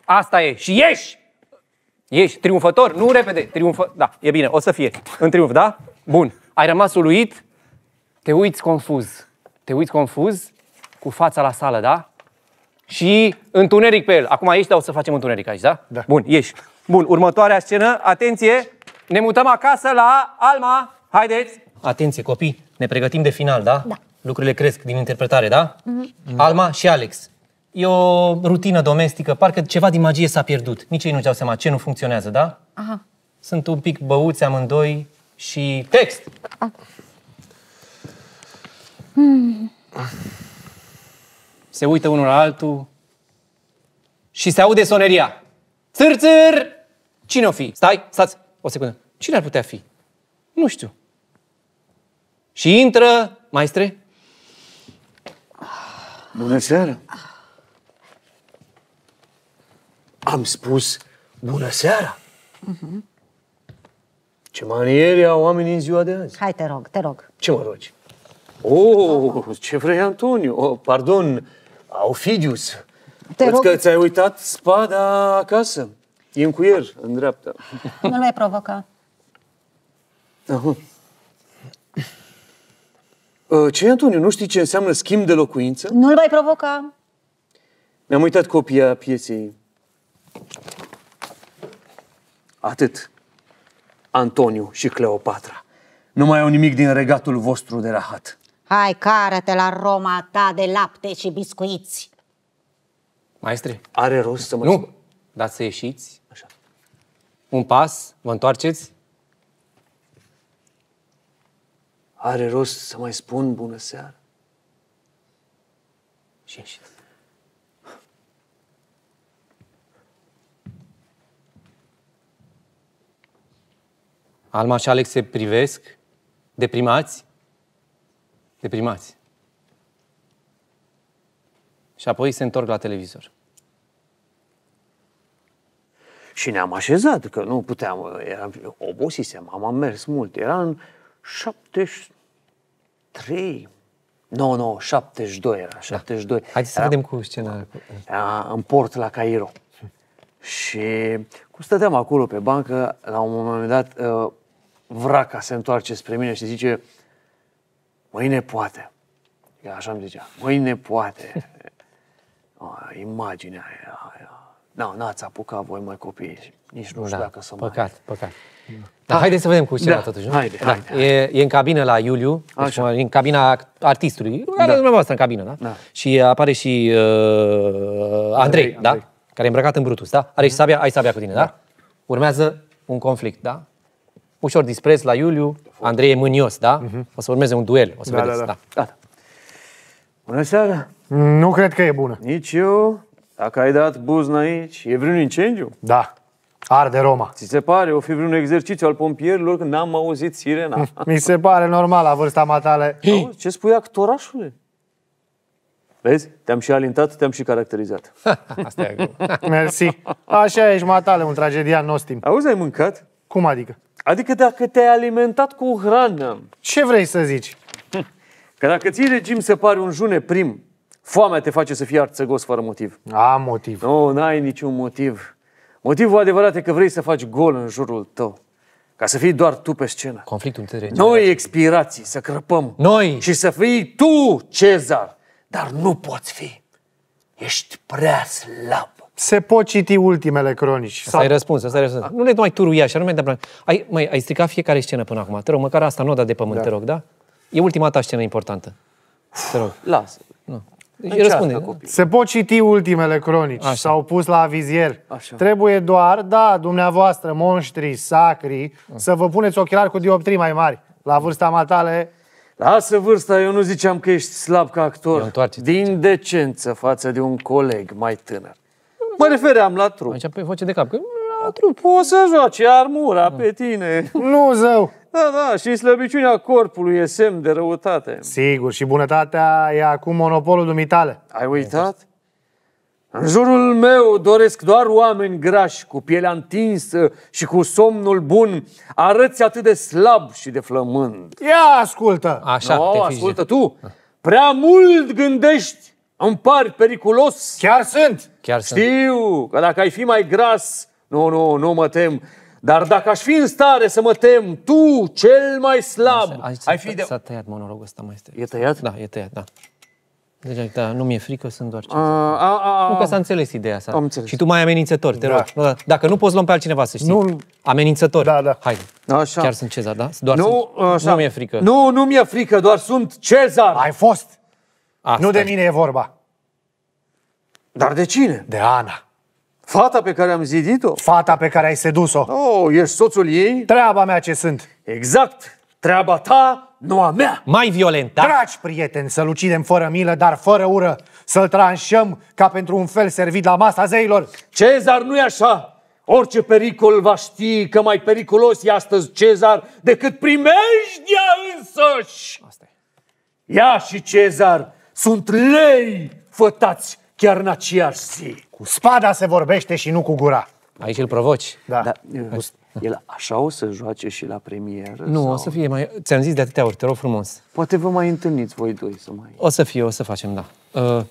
Asta e. Și ieși! Ești triumfător? Nu repede. Triumfă... Da, e bine, o să fie. În triumf, da? Bun. Ai rămas uluit, te uiți confuz. Te uiți confuz cu fața la sală, da? și întuneric pe el. Acum ești, dar o să facem întuneric aici, da? Da. Bun, ieși. Bun, următoarea scenă, atenție, ne mutăm acasă la Alma. Haideți! Atenție, copii, ne pregătim de final, da? Da. Lucrurile cresc din interpretare, da? Mm-hmm. Alma și Alex. E o rutină domestică, parcă ceva din magie s-a pierdut. Nici ei nu-și dau seama ce nu funcționează, da? Aha. Sunt un pic băuți amândoi și... Text! Ah. Mm se uită unul la altul și se aude soneria. Țâr, țâr! Cine o fi? Stai, stați, o secundă. Cine ar putea fi? Nu știu. Și intră, maestre? Bună seara! Am spus bună seara! Uh-huh. Ce manieri au oamenii în ziua de azi? Hai, te rog, te rog. Ce mă rogi? Oh, ce vrei, Antonio? Oh, pardon, Fidius. Te rog... că ți-ai uitat spada acasă. E în cuier, în dreapta. (laughs) Nu l-ai provoca. Aha. Ă, ce, Antoniu, nu știi ce înseamnă schimb de locuință? Nu-l mai provoca. Mi-am uitat copia piesei. Atât. Antoniu și Cleopatra. Nu mai au nimic din regatul vostru de rahat. Hai, cară-te la Roma ta de lapte și biscuiți. Maestre? Are rost să mă... Nu! Dați să ieșiți. Așa. Un pas, vă întoarceți. Are rost să mai spun bună seară? Și ieșiți. Alma și Alex se privesc, deprimați, deprimați. Și apoi se întorc la televizor. Și ne-am așezat, că nu puteam, eram, obosisem, am, mers mult. Era în 73, nu, nu, 72 era, 72. Da. Haideți să vedem cu scena. Era în port la Cairo. Și cum stăteam acolo pe bancă, la un moment dat, uh, vraca se întoarce spre mine și zice, Mâine poate. Așa îmi zicea. Mâine poate. (laughs) A, imaginea aia. aia. Da, n-ați apucat voi, mai copii. Nici nu știu da, dacă să Păcat, mai... păcat. Da. Dar haideți să vedem cu ce da. totuși, nu? Haide, da. haide, haide. E, e în cabină la Iuliu, deci, în cabina artistului. Era da. dumneavoastră în cabină, da? da? Și apare și uh, Andrei, Andrei, da? Andrei. Care e îmbrăcat în Brutus, da? Are și mhm. sabia, ai sabia cu tine, da? da? Urmează un conflict, da? ușor dispreț la Iuliu, Andrei Mânios, da? Uh-huh. O să urmeze un duel, o să da, vedeți. Da, da. Da. Da. Bună seara! Nu cred că e bună. Nici eu. Dacă ai dat buzna aici, e vreun incendiu? Da. Arde Roma. Ți se pare? O fi vreun exercițiu al pompierilor când n-am auzit sirena. (laughs) Mi se pare normal la vârsta matale. (gasps) Auzi, ce spui actorașule? Vezi? Te-am și alintat, te-am și caracterizat. (laughs) Asta e (laughs) Mersi. Așa ești, matale, un tragedian nostim. Auzi, ai mâncat? Cum adică? Adică dacă te-ai alimentat cu hrană. Ce vrei să zici? (laughs) Că dacă ții regim se pare un june prim, foamea te face să fii arțăgos fără motiv. A, motiv. Nu, n-ai niciun motiv. Motivul adevărat e că vrei să faci gol în jurul tău. Ca să fii doar tu pe scenă. Conflictul între Noi expirații, să crăpăm. Noi! Și să fii tu, Cezar. Dar nu poți fi. Ești prea slab se pot citi ultimele cronici. Să ai răspuns, să ai răspuns. Nu le mai așa, nu mai de ai, mai, ai stricat fiecare scenă până acum. Te rog, măcar asta, nu da de pământ, da. te rog, da? E ultima ta scenă importantă. Te rog. Lasă. Nu. Deci răspunde. Se pot citi ultimele cronici. S-au pus la vizier. Așa. Trebuie doar, da, dumneavoastră, monștri, sacri, Așa. Mm. să vă puneți ochelari cu dioptrii mai mari. La vârsta matale Lasă vârsta, eu nu ziceam că ești slab ca actor. Din decență față de un coleg mai tânăr. Mă refeream la trup. Aici pe voce de cap. Că la da. trup. Poți să joace armura da. pe tine. Nu, zău! Da, da, și slăbiciunea corpului e semn de răutate. Sigur, și bunătatea e acum monopolul dumitale. Ai uitat? În jurul meu doresc doar oameni grași, cu pielea întinsă și cu somnul bun. Arăți atât de slab și de flămând. Ia ascultă! Așa, no, te ascultă tu! Prea mult gândești, îmi pari periculos. Chiar sunt! Chiar Știu sunt... că dacă ai fi mai gras, nu, nu, nu mă tem. Dar dacă aș fi în stare să mă tem, tu, cel mai slab, aici ai fi de... S-a tăiat monologul ăsta, mai este. E tăiat? Da, e tăiat, da. Deci, da, nu mi-e frică, sunt doar ce. Nu că s-a înțeles ideea asta. Am înțeles. Și tu mai amenințător, te da. rog. Dacă nu poți luăm pe altcineva, să știi. Nu. Amenințător. Da, da. Hai. Așa. Chiar sunt Cezar, da? Doar nu, sunt... așa. nu mi-e frică. Nu, nu mi-e frică, doar sunt Cezar. Ai fost. Asta. Nu de mine e vorba. Dar de cine? De Ana. Fata pe care am zidit-o? Fata pe care ai sedus-o. Oh, ești soțul ei? Treaba mea ce sunt. Exact. Treaba ta, nu a mea. Mai violent, da? Dragi prieteni, să-l ucidem fără milă, dar fără ură. Să-l tranșăm ca pentru un fel servit la masa zeilor. Cezar nu e așa. Orice pericol va ști că mai periculos e astăzi Cezar decât primejdia însăși. Asta e. Ia și Cezar sunt lei fătați chiar în aceeași zi. Cu spada se vorbește și nu cu gura. Aici îl provoci. Da. da el așa o să joace și la premieră? Nu, sau? o să fie mai... Ți-am zis de atâtea ori, te rog frumos. Poate vă mai întâlniți voi doi să mai... O să fie, o să facem, da. Uh,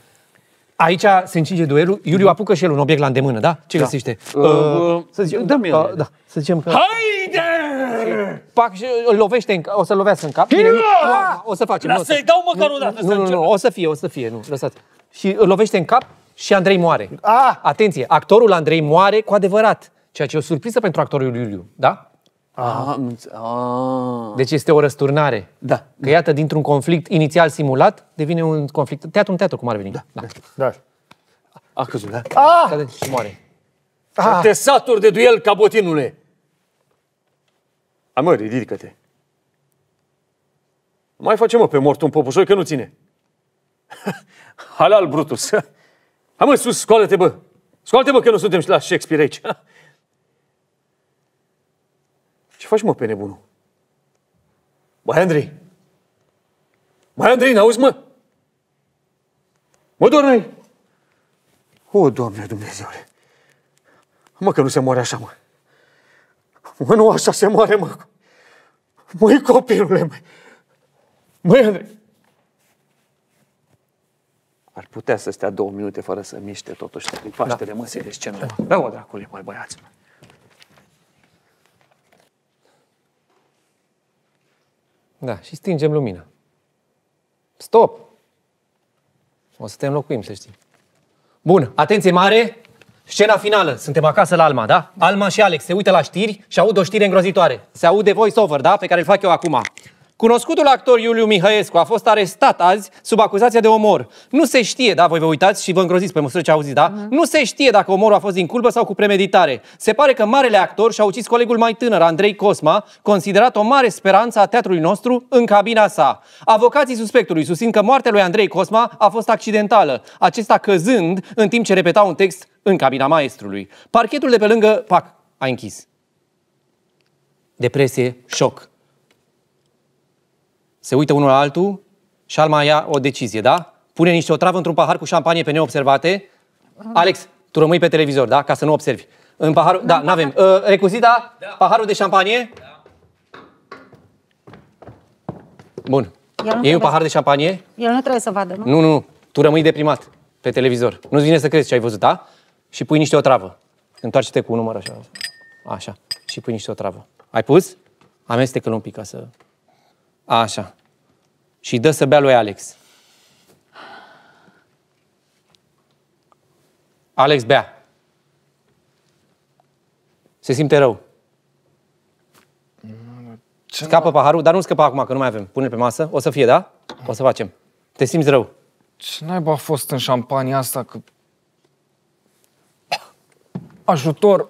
aici se încinge duelul. Iuliu apucă și el un obiect la îndemână, da? Ce da. găsește? Uh, uh, uh să zicem, Uh, mi da, da, să zicem că... Haide! pac și îl lovește în cap, o să lovească în cap. Bine, nu, o să facem. Lasă-i dau măcar o dată Nu, nu, nu, o să fie, o să fie, nu, lăsați. Și îl lovește în cap și Andrei moare. A. Atenție, actorul Andrei moare cu adevărat, ceea ce e o surpriză pentru actorul Iuliu, da? Ah. Ah. Deci este o răsturnare. Da. Că iată, dintr-un conflict inițial simulat, devine un conflict. Teatru un teatru, cum ar veni. Da. da. da. da. A căzut, da? A! Și moare. Ah! Te saturi de duel, cabotinule! A, mă, ridică-te. Mai facem mă, pe mort un popușoi că nu ține. (laughs) Halal, Brutus. (laughs) Hai, mă, sus, scoală-te, bă. Scoală-te, bă, că nu suntem și la Shakespeare aici. (laughs) Ce faci, mă, pe nebunul? Băi, Andrei! Băi, Andrei, n-auzi, mă? Mă dornai? O, Doamne Dumnezeule! Mă, că nu se moare așa, mă! Mă, nu așa se moare, mă. Măi, copilule, măi. Măi, Andrei. Ar putea să stea două minute fără să miște totuși să da. paștele da. măsii de ce Da, da o dracului, mai băiați. Mă. Da, și stingem lumina. Stop! O să te înlocuim, să știi. Bun, atenție mare! Scena finală. Suntem acasă la Alma, da? Alma și Alex se uită la știri și aud o știre îngrozitoare. Se aude voice-over, da? Pe care îl fac eu acum. Cunoscutul actor Iuliu Mihăescu a fost arestat azi sub acuzația de omor. Nu se știe, da, voi vă uitați și vă îngroziți pe măsură ce auziți, da? Uh-huh. Nu se știe dacă omorul a fost din culpă sau cu premeditare. Se pare că marele actor și-a ucis colegul mai tânăr, Andrei Cosma, considerat o mare speranță a teatrului nostru în cabina sa. Avocații suspectului susțin că moartea lui Andrei Cosma a fost accidentală, acesta căzând în timp ce repeta un text în cabina maestrului. Parchetul de pe lângă PAC a închis. Depresie, șoc, se uită unul la altul și Alma ia o decizie, da? Pune niște o travă într-un pahar cu șampanie pe neobservate. Alex, tu rămâi pe televizor, da? Ca să nu observi. În paharul, da, nu avem. Uh, ă, recuzita, da. paharul de șampanie. Da. Bun. E un pahar să... de șampanie. El nu trebuie să vadă, nu? Nu, nu, nu. Tu rămâi deprimat pe televizor. Nu-ți vine să crezi ce ai văzut, da? Și pui niște o travă. Întoarce-te cu un număr așa. Așa. Și pui niște o travă. Ai pus? Amestecă-l un pic ca să Așa. Și dă să bea lui Alex. Alex bea. Se simte rău. Ce Scapă n-a... paharul, dar nu scăpa acum, că nu mai avem. Pune pe masă. O să fie, da? O să facem. Te simți rău. Ce naiba a fost în șampania asta? Că... Ajutor!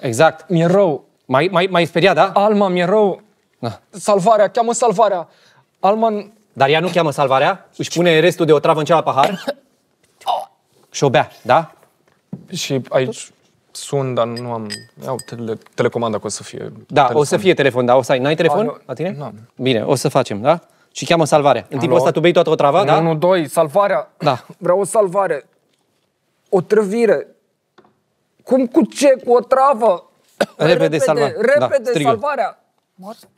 Exact. Mi-e rău. Mai, mai, mai speriat, da? Alma, mi-e rău. Da. Salvarea, cheamă salvarea. Alman... Dar ea nu cheamă salvarea? Își pune restul de o travă în cealaltă pahar? și o bea, da? Și aici sun, dar nu am... Iau tele, telecomanda că o să fie... Da, telefon. o să fie telefon, da? O să ai... N-ai telefon A, la tine? Nu. Bine, o să facem, da? Și cheamă salvarea. În timpul ăsta tu bei toată o travă, da? Nu, doi, salvarea. Da. Vreau o salvare. O trăvire. Cum, cu ce? Cu o travă. Repede, repede salvarea. Repede da, salvarea. Mort?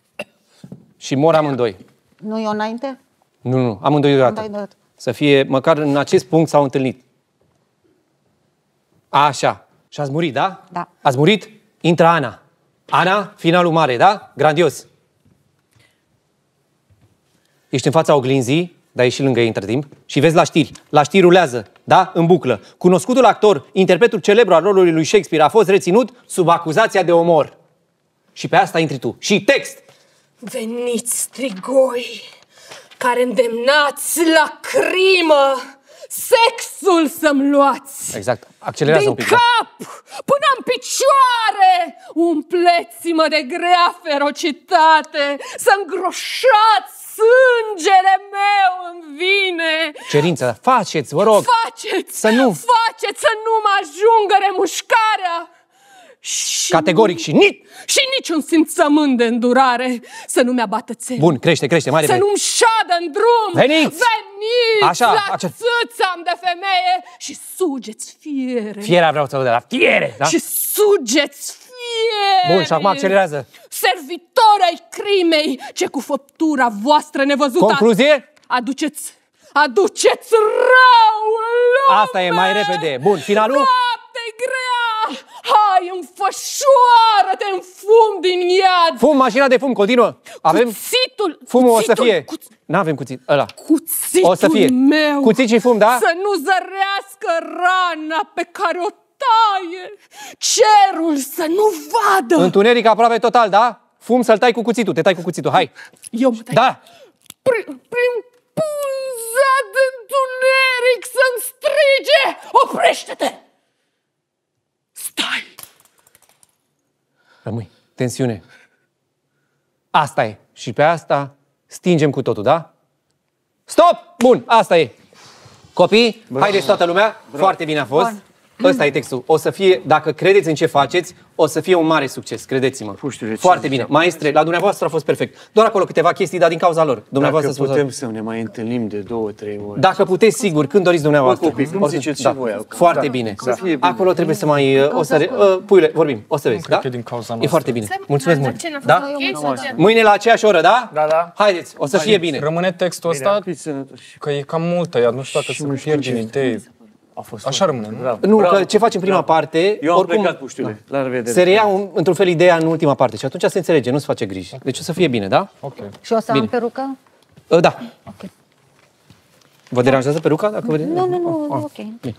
Și mor amândoi. Nu eu înainte? Nu, nu, amândoi deodată. Amândoi deodată. Să fie, măcar în acest punct s-au întâlnit. Așa. Și ați murit, da? Da. Ați murit? Intră Ana. Ana, finalul mare, da? Grandios. Ești în fața oglinzii, dar ești și lângă ei între timp, și vezi la știri. La știri rulează, da? În buclă. Cunoscutul actor, interpretul celebru al rolului lui Shakespeare, a fost reținut sub acuzația de omor. Și pe asta intri tu. Și text! Veniți, strigoi, care îndemnați la crimă sexul să-mi luați. Exact. Accelerează Din un pic. Da. cap da. până în picioare umpleți-mă de grea ferocitate să îngroșați sângele meu în vine. Cerință, faceți, vă rog. Faceți, să nu. Faceți să nu mă ajungă remușcarea și Categoric și nici... Și nici un simțământ de îndurare să nu-mi abată țelul. Bun, crește, crește, mai Să nu-mi șadă în drum. Veniți! Veniți așa, la așa. țâțam de femeie și sugeți fiere. Fiere vreau să văd de la fiere, da? Și sugeți fiere. Bun, și acum accelerează. Servitor ai crimei, ce cu făptura voastră nevăzută. Concluzie? Aduceți, aduceți rău în lume. Asta e mai repede. Bun, finalul? Da! desfășoară-te în fum din iad! Fum, mașina de fum, continuă! Avem... Cuțitul! Fumul cuțitul, o să fie... Cuț... N-avem cuțit, ăla. Cuțitul o să fie. meu! Cuțit și fum, da? Să nu zărească rana pe care o taie! Cerul să nu vadă! Întuneric aproape total, da? Fum să-l tai cu cuțitul, te tai cu cuțitul, hai! Eu mă tai? Da! Prin, prin punza de întuneric să-mi strige! Oprește-te! Stai! Rămâi. Tensiune. Asta e. Și pe asta stingem cu totul, da? Stop! Bun, asta e. Copii, Bravo. haideți toată lumea. Bravo. Foarte bine a fost. Bun. Ăsta e textul. O să fie, dacă credeți în ce faceți, o să fie un mare succes, credeți-mă. Foarte bine. Maestre, la dumneavoastră a fost perfect. Doar acolo câteva chestii, dar din cauza lor. Dumneavoastră Dacă putem să ne mai întâlnim de două, trei ori. Dacă puteți, sigur, când doriți dumneavoastră. Cu copii, cum ziceți da. și voi acum. Foarte da. bine. Da. Acolo trebuie să mai... Uh, o să, uh, puiule, vorbim, o să vezi, da? din cauza E foarte bine. Mulțumesc mult. Da? Mâine la aceeași oră, da? Da, da. Haideți, o să fie bine. Rămâne textul ăsta, că e cam multă, nu știu dacă sunt pierdini în idei. A fost Așa rămâne, nu? Bravo. Nu, Bravo. că ce facem prima Bravo. parte... Eu am oricum, plecat, puștiule. Da. La revedere. Se reia un, într-un fel ideea în ultima parte și atunci se înțelege, nu-ți face griji. Deci o să fie bine, da? Ok. Și o să bine. am perucă? Uh, da. Ok. Vă deranjează peruca? Dacă vă... Nu, nu, nu, ah. ok. Bine.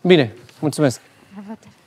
bine, mulțumesc. La revedere.